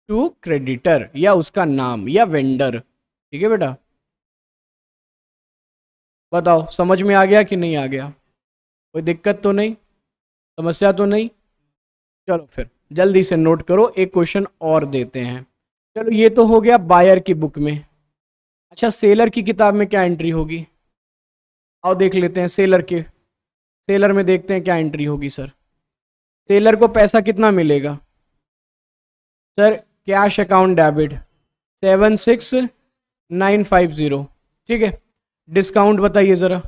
टू क्रेडिटर या उसका नाम या वेंडर ठीक है बेटा बताओ समझ में आ गया कि नहीं आ गया कोई दिक्कत तो नहीं समस्या तो नहीं चलो फिर जल्दी से नोट करो एक क्वेश्चन और देते हैं चलो ये तो हो गया बायर की बुक में अच्छा सेलर की किताब में क्या एंट्री होगी आओ देख लेते हैं सेलर के सेलर में देखते हैं क्या एंट्री होगी सर सेलर को पैसा कितना मिलेगा sir cash account debit seven six nine five zero ठीक है डिस्काउंट बताइए ज़रा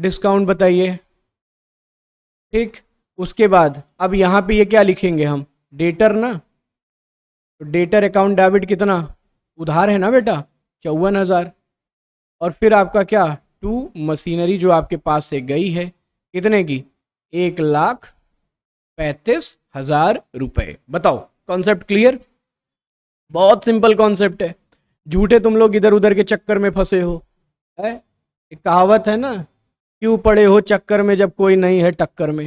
डिस्काउंट बताइए ठीक उसके बाद अब यहाँ पे ये क्या लिखेंगे हम डेटर ना तो डेटर अकाउंट डेबिट कितना उधार है ना बेटा चौवन हज़ार और फिर आपका क्या टू मशीनरी जो आपके पास से गई है कितने की एक लाख पैंतीस हज़ार रुपये बताओ कॉन्सेप्ट क्लियर बहुत सिंपल कॉन्सेप्ट है झूठे तुम लोग इधर उधर के चक्कर में फंसे हो है एक कहावत है ना क्यों पड़े हो चक्कर में जब कोई नहीं है टक्कर में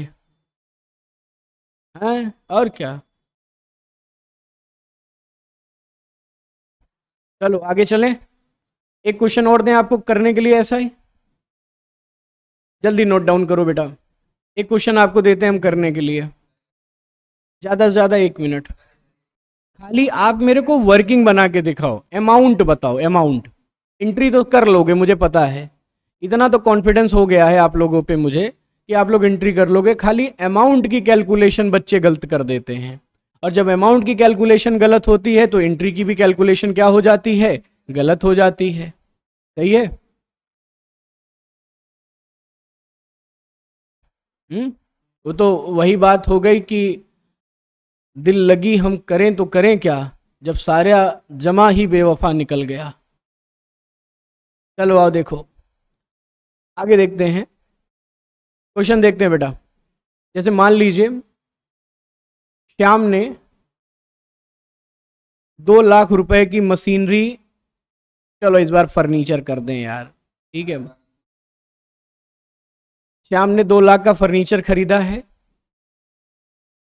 हैं और क्या चलो आगे चलें एक क्वेश्चन और दें आपको करने के लिए ऐसा ही जल्दी नोट डाउन करो बेटा एक क्वेश्चन आपको देते हैं हम करने के लिए ज़्यादा से ज़्यादा एक मिनट खाली आप मेरे को वर्किंग बना के दिखाओ अमाउंट बताओ अमाउंट एंट्री तो कर लोगे मुझे पता है इतना तो कॉन्फिडेंस हो गया है आप लोगों पे मुझे कि आप लोग एंट्री कर लोगे खाली अमाउंट की कैलकुलेशन बच्चे गलत कर देते हैं और जब अमाउंट की कैलकुलेशन गलत होती है तो एंट्री की भी कैलकुलेशन क्या हो जाती है गलत हो जाती है सही है हम्म? वो तो वही बात हो गई कि दिल लगी हम करें तो करें क्या जब सारा जमा ही बेवफा निकल गया चलो आओ देखो आगे देखते हैं क्वेश्चन देखते हैं बेटा जैसे मान लीजिए श्याम ने दो लाख रुपए की मशीनरी चलो इस बार फर्नीचर कर दें यार ठीक है श्याम ने दो लाख का फर्नीचर खरीदा है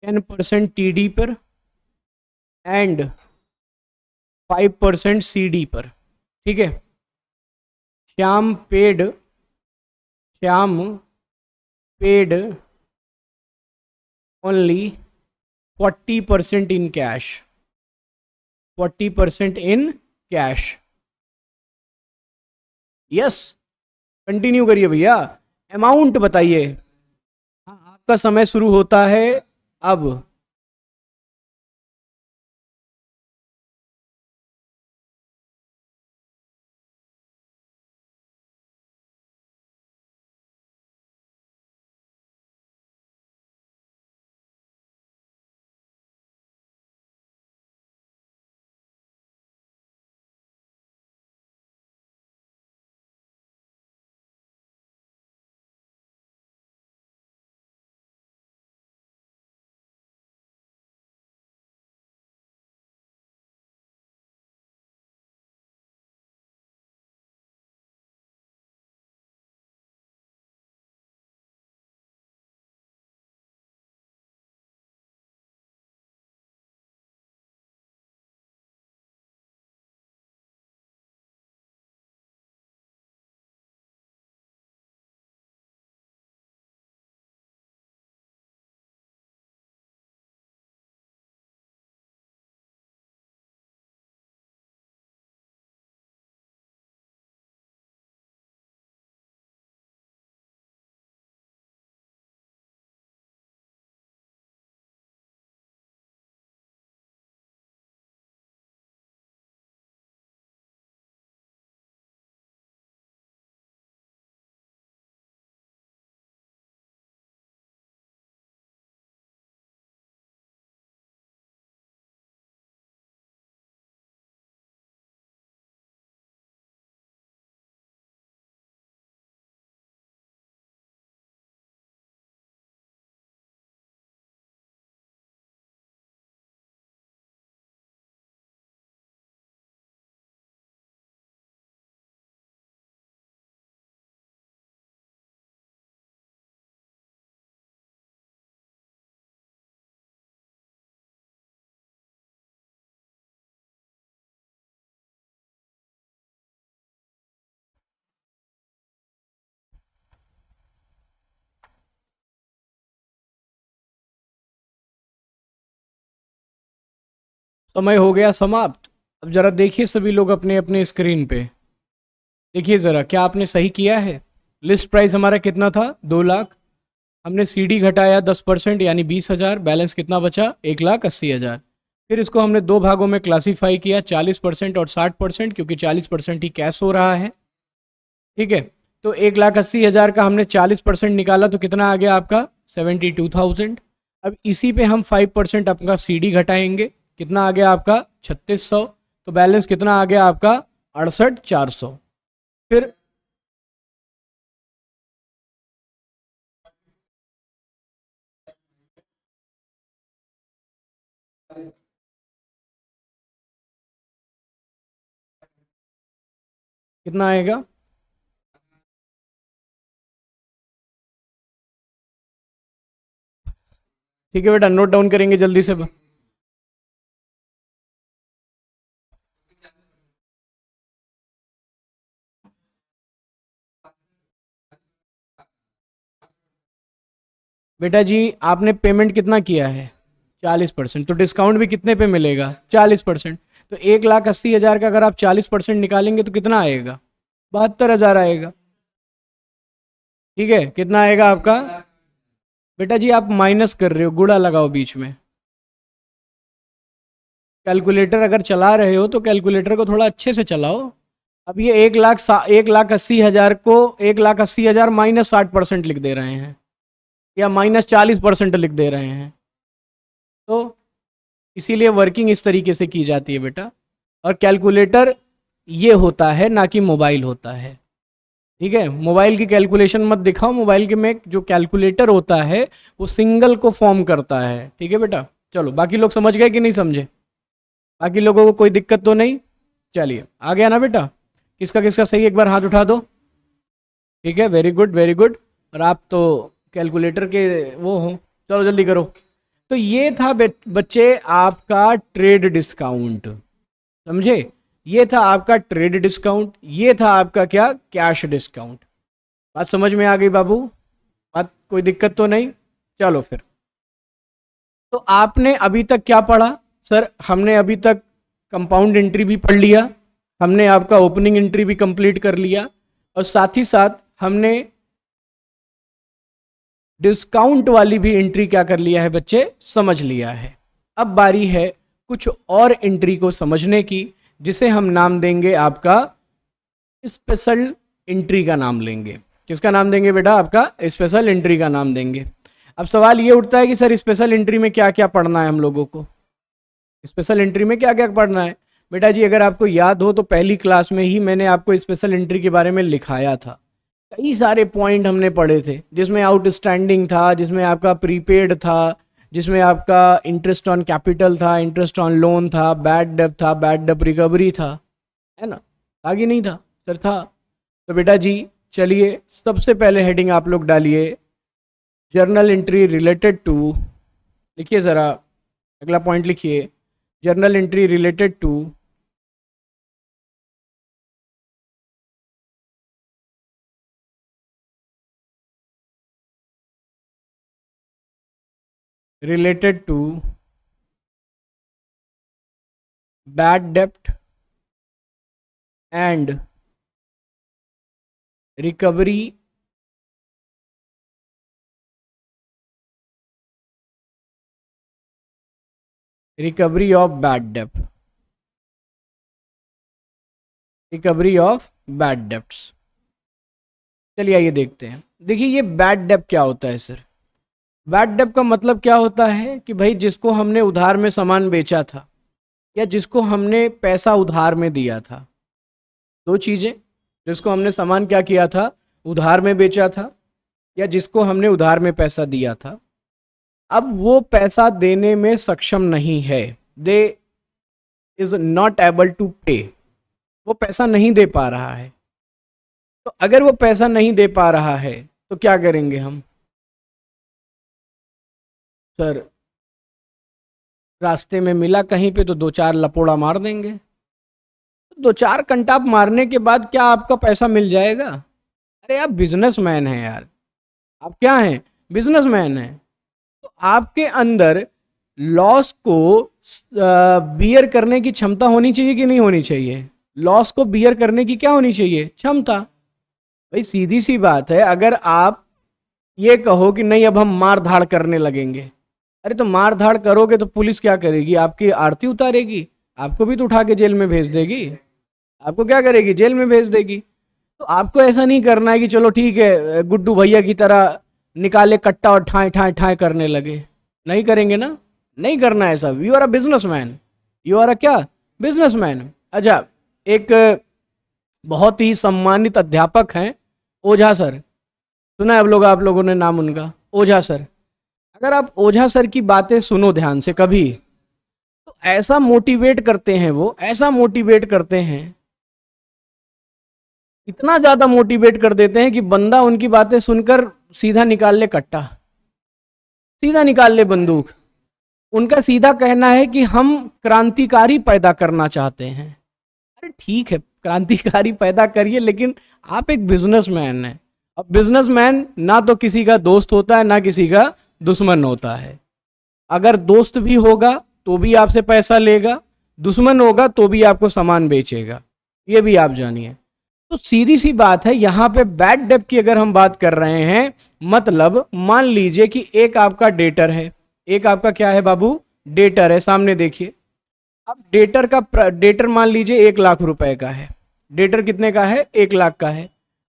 टेन परसेंट टी पर एंड फाइव परसेंट सी पर ठीक है Shyam paid Shyam paid only forty percent in cash forty percent in cash yes continue करिए भैया अमाउंट बताइए हाँ, आपका समय शुरू होता है अब समय हो गया समाप्त अब जरा देखिए सभी लोग अपने अपने स्क्रीन पे देखिए ज़रा क्या आपने सही किया है लिस्ट प्राइस हमारा कितना था दो लाख हमने सीडी घटाया दस परसेंट यानी बीस हज़ार बैलेंस कितना बचा एक लाख अस्सी हज़ार फिर इसको हमने दो भागों में क्लासीफाई किया चालीस परसेंट और साठ परसेंट क्योंकि चालीस परसेंट ही कैश हो रहा है ठीक है तो एक लाख अस्सी हज़ार का हमने चालीस परसेंट निकाला तो कितना आ गया आपका सेवेंटी टू थाउजेंड अब इसी पे हम फाइव परसेंट आपका सीडी घटाएंगे कितना आ गया आपका छत्तीस सौ तो बैलेंस कितना आ गया आपका अड़सठ चार सौ फिर कितना आएगा ठीक है बेटा नोट डाउन करेंगे जल्दी से बेटा जी आपने पेमेंट कितना किया है चालीस परसेंट तो डिस्काउंट भी कितने पे मिलेगा चालीस परसेंट तो एक लाख अस्सी हज़ार का अगर आप चालीस परसेंट निकालेंगे तो कितना आएगा बहत्तर हज़ार आएगा ठीक है कितना आएगा आपका बेटा जी आप माइनस कर रहे हो गुड़ा लगाओ बीच में कैलकुलेटर अगर चला रहे हो तो कैलकुलेटर को थोड़ा अच्छे से चलाओ अब ये एक लाख एक लाख अस्सी हज़ार को एक लाख अस्सी हज़ार माइनस साठ परसेंट लिख दे रहे हैं या माइनस चालीस परसेंट लिख दे रहे हैं तो इसीलिए वर्किंग इस तरीके से की जाती है बेटा और कैलकुलेटर ये होता है ना कि मोबाइल होता है ठीक है मोबाइल की कैलकुलेशन मत दिखाओ मोबाइल के में जो कैलकुलेटर होता है वो सिंगल को फॉर्म करता है ठीक है बेटा चलो बाकी लोग समझ गए कि नहीं समझे बाकी लोगों को कोई दिक्कत तो नहीं चलिए आ गया ना बेटा किसका किसका सही एक बार हाथ उठा दो ठीक है वेरी गुड वेरी गुड और आप तो कैलकुलेटर के वो हों चलो जल्दी करो तो ये था बच्चे आपका ट्रेड डिस्काउंट समझे ये था आपका ट्रेड डिस्काउंट ये था आपका क्या कैश डिस्काउंट बात समझ में आ गई बाबू बात कोई दिक्कत तो नहीं चलो फिर तो आपने अभी तक क्या पढ़ा सर हमने अभी तक कंपाउंड एंट्री भी पढ़ लिया हमने आपका ओपनिंग एंट्री भी कंप्लीट कर लिया और साथ ही साथ हमने डिस्काउंट वाली भी एंट्री क्या कर लिया है बच्चे समझ लिया है अब बारी है कुछ और एंट्री को समझने की जिसे हम नाम देंगे आपका स्पेशल एंट्री का नाम लेंगे किसका नाम देंगे बेटा आपका स्पेशल एंट्री का नाम देंगे अब सवाल ये उठता है कि सर स्पेशल एंट्री में क्या क्या पढ़ना है हम लोगों को स्पेशल एंट्री में क्या क्या पढ़ना है बेटा जी अगर आपको याद हो तो पहली क्लास में ही मैंने आपको स्पेशल एंट्री के बारे में लिखाया था कई सारे पॉइंट हमने पढ़े थे जिसमें आउटस्टैंडिंग था जिसमें आपका प्रीपेड था जिसमें आपका इंटरेस्ट ऑन कैपिटल था इंटरेस्ट ऑन लोन था बैड डेप था बैड डेप रिकवरी था है ना था कि नहीं था सर था तो बेटा जी चलिए सबसे पहले हेडिंग आप लोग डालिए जर्नल एंट्री रिलेटेड टू लिखिए ज़रा अगला पॉइंट लिखिए journal entry related to related to bad debt and recovery recovery of bad debt recovery of bad debts चलिए आइए देखते हैं देखिए ये बैड डेप्ट क्या होता है सर बैड डेप का मतलब क्या होता है कि भाई जिसको हमने उधार में सामान बेचा था या जिसको हमने पैसा उधार में दिया था दो चीज़ें जिसको हमने सामान क्या किया था उधार में बेचा था या जिसको हमने उधार में पैसा दिया था अब वो पैसा देने में सक्षम नहीं है they is not able to pay वो पैसा नहीं दे पा रहा है तो अगर वो पैसा नहीं दे पा रहा है तो क्या करेंगे हम सर रास्ते में मिला कहीं पे तो दो चार लपोड़ा मार देंगे दो चार कंटाप मारने के बाद क्या आपका पैसा मिल जाएगा अरे आप बिजनेसमैन हैं यार आप क्या हैं बिजनेसमैन हैं तो आपके अंदर लॉस को बियर करने की क्षमता होनी चाहिए कि नहीं होनी चाहिए लॉस को बियर करने की क्या होनी चाहिए क्षमता भाई सीधी सी बात है अगर आप ये कहो कि नहीं अब हम मार धाड़ करने लगेंगे अरे तो मार धाड़ करोगे तो पुलिस क्या करेगी आपकी आरती उतारेगी आपको भी तो उठा के जेल में भेज देगी आपको क्या करेगी जेल में भेज देगी तो आपको ऐसा नहीं करना है कि चलो ठीक है गुड्डू भैया की तरह निकाले कट्टा और ठाए ठाए ठाए करने लगे नहीं करेंगे ना नहीं करना है सब you are a business man you are a क्या बिजनेस मैन अच्छा एक बहुत ही सम्मानित अध्यापक हैं ओझा सर सुना है अब लोग आप लोगों ने नाम उनका ओझा सर अगर आप ओझा सर की बातें सुनो ध्यान से कभी तो ऐसा मोटिवेट करते हैं वो ऐसा मोटिवेट करते हैं इतना ज्यादा मोटिवेट कर देते हैं कि बंदा उनकी बातें सुनकर सीधा निकाल ले कट्टा सीधा निकाल ले बंदूक उनका सीधा कहना है कि हम क्रांतिकारी पैदा करना चाहते हैं अरे ठीक है क्रांतिकारी पैदा करिए लेकिन आप एक बिजनेसमैन हैं अब बिजनेसमैन ना तो किसी का दोस्त होता है ना किसी का दुश्मन होता है अगर दोस्त भी होगा तो भी आपसे पैसा लेगा दुश्मन होगा तो भी आपको सामान बेचेगा ये भी आप जानिए तो सीधी सी बात है यहाँ पे बैड डेप की अगर हम बात कर रहे हैं मतलब मान लीजिए कि एक आपका डेटर है एक आपका क्या है बाबू डेटर है सामने देखिए अब डेटर का डेटर मान लीजिए एक लाख रुपए का है डेटर कितने का है एक लाख का है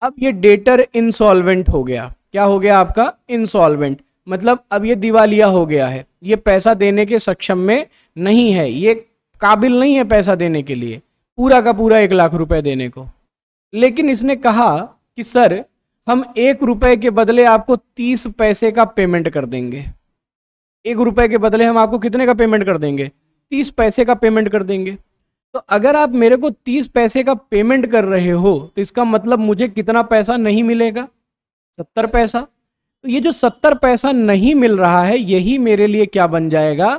अब ये डेटर इंसॉल्वेंट हो गया क्या हो गया आपका इंसॉल्वेंट मतलब अब ये दिवालिया हो गया है ये पैसा देने के सक्षम में नहीं है ये काबिल नहीं है पैसा देने के लिए पूरा का पूरा एक लाख रुपए देने को लेकिन इसने कहा कि सर हम एक रुपए के बदले आपको तीस पैसे का पेमेंट कर देंगे एक रुपए के बदले हम आपको कितने का पेमेंट कर देंगे तीस पैसे का पेमेंट कर देंगे तो अगर आप मेरे को तीस पैसे का पेमेंट कर रहे हो तो इसका मतलब मुझे कितना पैसा नहीं मिलेगा सत्तर पैसा तो ये जो सत्तर पैसा नहीं मिल रहा है यही मेरे लिए क्या बन जाएगा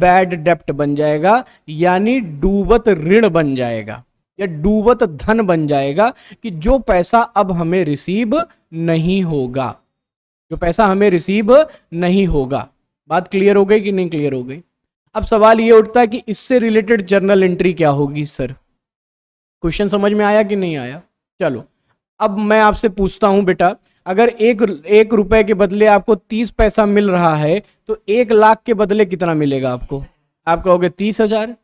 बैड डेप्ट बन जाएगा यानी डूबत ऋण बन जाएगा या डूबत धन बन जाएगा कि जो पैसा अब हमें रिसीव नहीं होगा जो पैसा हमें रिसीव नहीं होगा बात क्लियर हो गई कि नहीं क्लियर हो गई अब सवाल ये उठता है कि इससे रिलेटेड जर्नल एंट्री क्या होगी सर क्वेश्चन समझ में आया कि नहीं आया चलो अब मैं आपसे पूछता हूं बेटा अगर एक एक रुपए के बदले आपको तीस पैसा मिल रहा है तो एक लाख के बदले कितना मिलेगा आपको आप कहोगे तीस हजार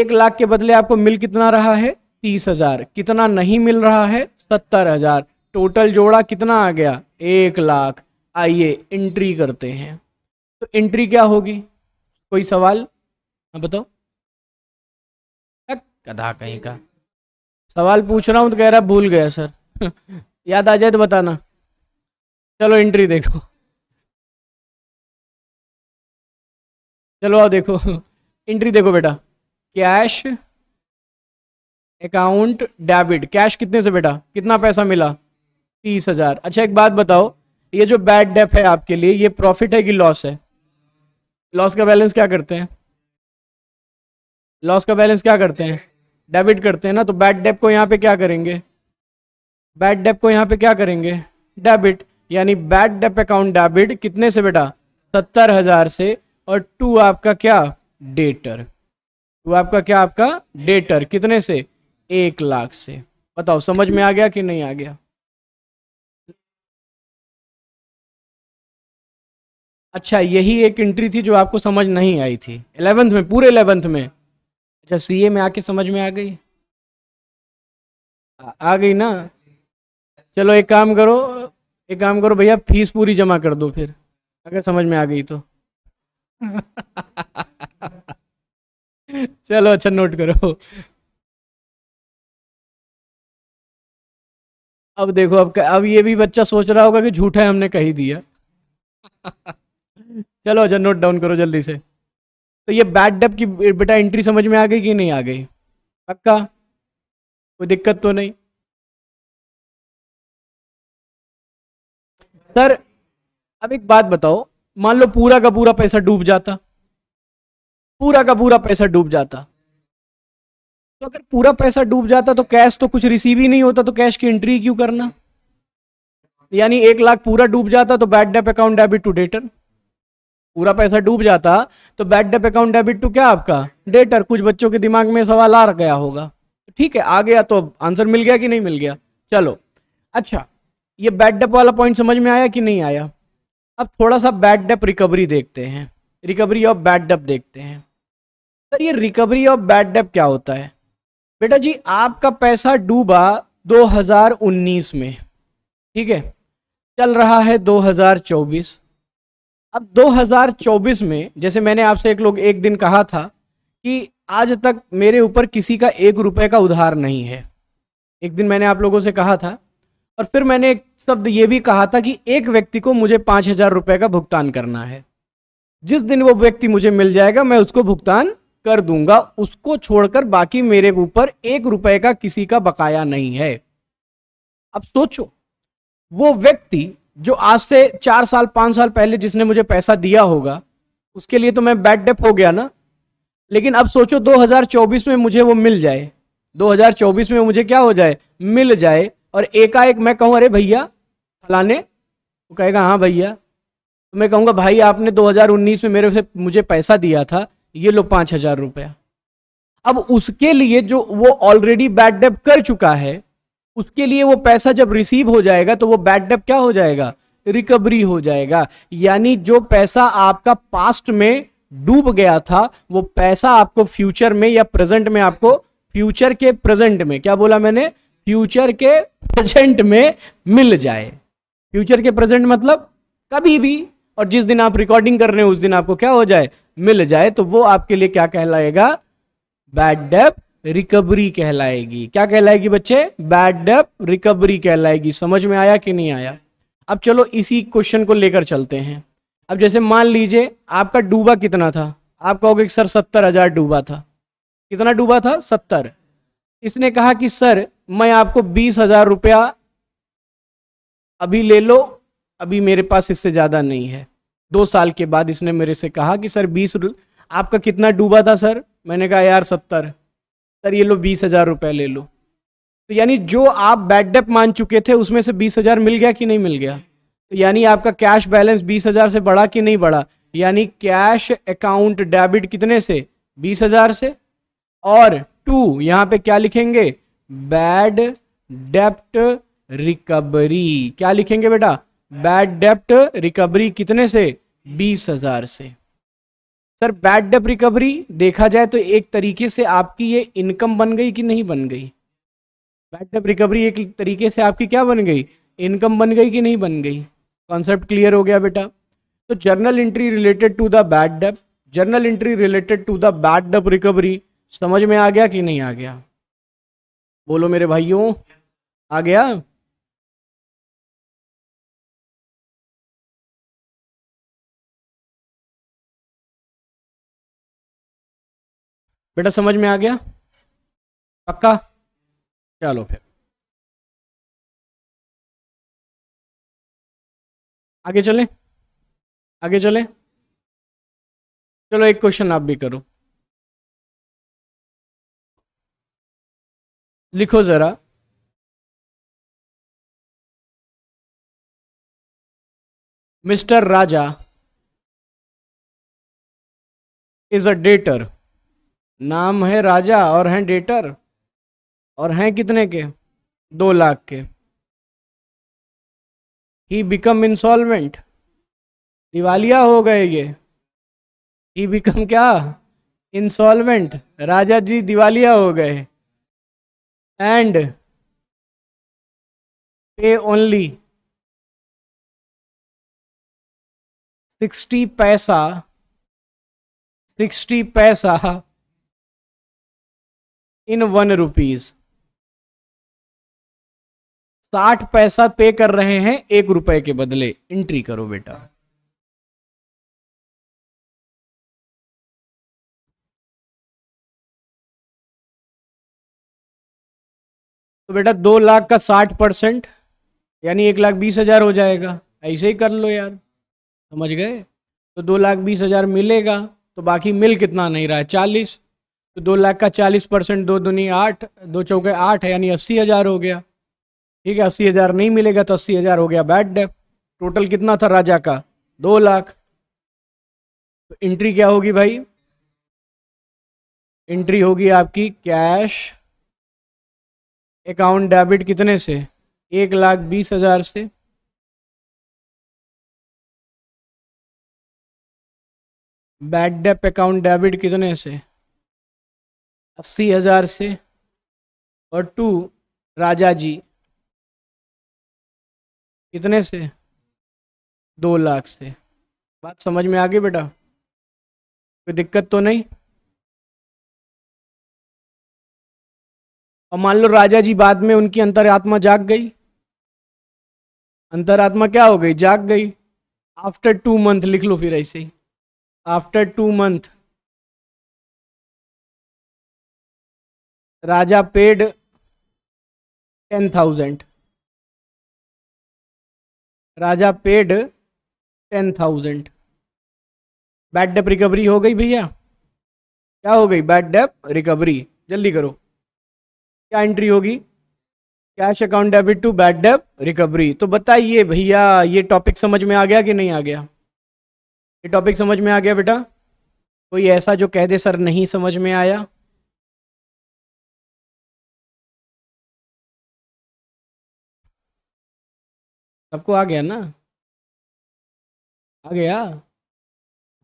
एक लाख के बदले आपको मिल कितना रहा है तीस हजार कितना नहीं मिल रहा है सत्तर हजार टोटल जोड़ा कितना आ गया एक लाख आइए एंट्री करते हैं तो एंट्री क्या होगी कोई सवाल हाँ बताओ कदा कहीं का सवाल पूछ रहा हूं तो कह रहा भूल गया सर याद आ जाए तो बताना चलो एंट्री देखो चलो आओ देखो एंट्री देखो बेटा कैश अकाउंट डेबिट कैश कितने से बेटा कितना पैसा मिला तीस हजार अच्छा एक बात बताओ ये जो बैड डेप है आपके लिए ये प्रॉफिट है कि लॉस है लॉस का बैलेंस क्या करते हैं लॉस का बैलेंस क्या करते हैं डेबिट करते हैं ना तो बैड डेप को यहाँ पे क्या करेंगे बैड डेप को यहाँ पे क्या करेंगे डेबिट यानी बैड डेप अकाउंट डेबिट कितने से बेटा सत्तर हजार से और टू आपका क्या डेटर टू आपका क्या आपका डेटर कितने से एक लाख से बताओ समझ में आ गया कि नहीं आ गया अच्छा यही एक एंट्री थी जो आपको समझ नहीं आई थी इलेवेंथ में पूरे इलेवेंथ में अच्छा सीए में आके समझ में आ गई आ, आ गई ना चलो एक काम करो एक काम करो भैया फीस पूरी जमा कर दो फिर अगर समझ में आ गई तो चलो अच्छा नोट करो अब देखो अब अब ये भी बच्चा सोच रहा होगा कि झूठा है हमने कही दिया चलो अच्छा नोट डाउन करो जल्दी से तो ये बैट डब की बेटा एंट्री समझ में आ गई कि नहीं आ गई पक्का कोई दिक्कत तो नहीं सर अब एक बात बताओ मान लो पूरा का पूरा पैसा डूब जाता पूरा का पूरा पैसा डूब जाता तो अगर पूरा पैसा डूब जाता तो कैश तो कुछ रिसीव ही नहीं होता तो कैश की एंट्री क्यों करना यानी एक लाख पूरा डूब जाता तो bad debt account debit to debtor पूरा पैसा डूब जाता तो bad debt account debit to क्या आपका डेटर कुछ बच्चों के दिमाग में सवाल आ गया होगा ठीक है आ गया तो आंसर मिल गया कि नहीं मिल गया चलो अच्छा ये बैड डेप वाला पॉइंट समझ में आया कि नहीं आया अब थोड़ा सा बैड डेप रिकवरी देखते हैं रिकवरी ऑफ बैड डेप देखते हैं सर ये रिकवरी ऑफ बैड डेप क्या होता है बेटा जी आपका पैसा डूबा 2019 में ठीक है चल रहा है 2024 अब 2024 में जैसे मैंने आपसे एक लोग एक दिन कहा था कि आज तक मेरे ऊपर किसी का एक रुपए का उधार नहीं है एक दिन मैंने आप लोगों से कहा था और फिर मैंने एक शब्द ये भी कहा था कि एक व्यक्ति को मुझे पाँच हजार रुपये का भुगतान करना है जिस दिन वो व्यक्ति मुझे मिल जाएगा मैं उसको भुगतान कर दूंगा उसको छोड़कर बाकी मेरे ऊपर एक रुपए का किसी का बकाया नहीं है अब सोचो वो व्यक्ति जो आज से चार साल पांच साल पहले जिसने मुझे पैसा दिया होगा उसके लिए तो मैं बैड डेप हो गया ना लेकिन अब सोचो 2024 में मुझे वो मिल जाए 2024 में मुझे क्या हो जाए मिल जाए और एकाएक मैं कहूँ अरे भैया फलाने वो कहेगा हाँ भैया तो मैं कहूँगा भाई आपने 2019 में मेरे से मुझे पैसा दिया था ये लो पाँच हजार रुपया अब उसके लिए जो वो ऑलरेडी बैड डेप कर चुका है उसके लिए वो पैसा जब रिसीव हो जाएगा तो वो बैड डेप क्या हो जाएगा रिकवरी हो जाएगा यानी जो पैसा आपका पास्ट में डूब गया था वो पैसा आपको फ्यूचर में या प्रेजेंट में आपको फ्यूचर के प्रेजेंट में क्या बोला मैंने फ्यूचर के प्रेजेंट में मिल जाए फ्यूचर के प्रेजेंट मतलब कभी भी और जिस दिन आप रिकॉर्डिंग कर रहे हो उस दिन आपको क्या हो जाए मिल जाए तो वो आपके लिए क्या कहलाएगा बैड डेप रिकवरी कहलाएगी क्या कहलाएगी बच्चे बैड डेप रिकवरी कहलाएगी समझ में आया कि नहीं आया अब चलो इसी क्वेश्चन को लेकर चलते हैं अब जैसे मान लीजिए आपका डूबा कितना था आप कहोगे सर सत्तर हजार डूबा था कितना डूबा था सत्तर इसने कहा कि सर मैं आपको बीस हजार रुपया अभी ले लो अभी मेरे पास इससे ज़्यादा नहीं है दो साल के बाद इसने मेरे से कहा कि सर बीस आपका कितना डूबा था सर मैंने कहा यार सत्तर सर ये लो बीस हजार रुपया ले लो तो यानी जो आप बैड डेप मान चुके थे उसमें से बीस हजार मिल गया कि नहीं मिल गया तो यानी आपका कैश बैलेंस बीस हजार से बढ़ा कि नहीं बढ़ा यानी कैश अकाउंट डेबिट कितने से बीस हजार से और टू यहां पे क्या लिखेंगे बैड डेप्ट रिकवरी क्या लिखेंगे बेटा बैड डेप्ट रिकवरी कितने से बीस हजार से सर बैड डेप रिकवरी देखा जाए तो एक तरीके से आपकी ये इनकम बन गई कि नहीं बन गई बैड डेप रिकवरी एक तरीके से आपकी क्या बन गई इनकम बन गई कि नहीं बन गई कॉन्सेप्ट क्लियर हो गया बेटा तो journal entry related to the bad debt journal entry related to the bad debt recovery समझ में आ गया कि नहीं आ गया बोलो मेरे भाइयों आ गया बेटा समझ में आ गया पक्का चलो फिर आगे चले आगे चले चलो एक क्वेश्चन आप भी करो लिखो ज़रा mister Raja is a debtor नाम है राजा और हैं डेटर और हैं कितने के दो लाख के ही बिकम इंसॉल्वेंट दिवालिया हो गए ये ही बिकम क्या इंसॉल्वेंट राजा जी दिवालिया हो गए एंड पे ओनली सिक्सटी पैसा सिक्सटी पैसा इन वन रुपीज साठ पैसा पे कर रहे हैं एक रुपए के बदले एंट्री करो बेटा तो बेटा दो लाख का साठ परसेंट यानी एक लाख बीस हज़ार हो जाएगा ऐसे ही कर लो यार समझ गए तो दो लाख बीस हज़ार मिलेगा तो बाकी मिल कितना नहीं रहा है चालीस तो दो लाख का चालीस परसेंट दो दुनी आठ दो चौके आठ यानी अस्सी हज़ार हो गया ठीक है अस्सी हज़ार नहीं मिलेगा तो अस्सी हज़ार हो गया बैड डेप टोटल कितना था राजा का दो लाख तो एंट्री क्या होगी भाई एंट्री होगी आपकी कैश अकाउंट डेबिट कितने से एक लाख बीस हज़ार से बैड डेप अकाउंट डेबिट कितने से अस्सी हज़ार से और टू राजा जी कितने से दो लाख से बात समझ में आ गई बेटा कोई दिक्कत तो नहीं और मान लो राजा जी बाद में उनकी अंतरात्मा जाग गई अंतरात्मा क्या हो गई जाग गई आफ्टर टू मंथ लिख लो फिर ऐसे ही after two month Raja paid ten thousand Raja paid ten thousand bad debt recovery हो गई भैया क्या हो गई बैड डेप रिकवरी जल्दी करो क्या एंट्री होगी cash account debit to bad debt recovery तो बताइए भैया ये टॉपिक समझ में आ गया कि नहीं आ गया ये टॉपिक समझ में आ गया बेटा कोई ऐसा जो कह दे सर नहीं समझ में आया सबको आ गया ना आ गया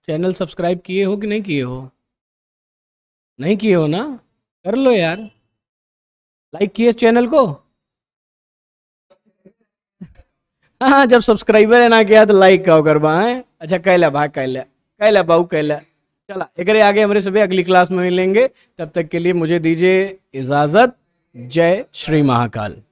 चैनल सब्सक्राइब किए हो कि नहीं किए हो नहीं किए हो ना कर लो यार लाइक किए इस चैनल को हाँ जब सब्सक्राइबर ना किया तो लाइक का कर है अच्छा कह ला कह ला कैला कह ला चला एक आगे हमारे सभी अगली क्लास में मिलेंगे तब तक के लिए मुझे दीजिए इजाजत जय श्री महाकाल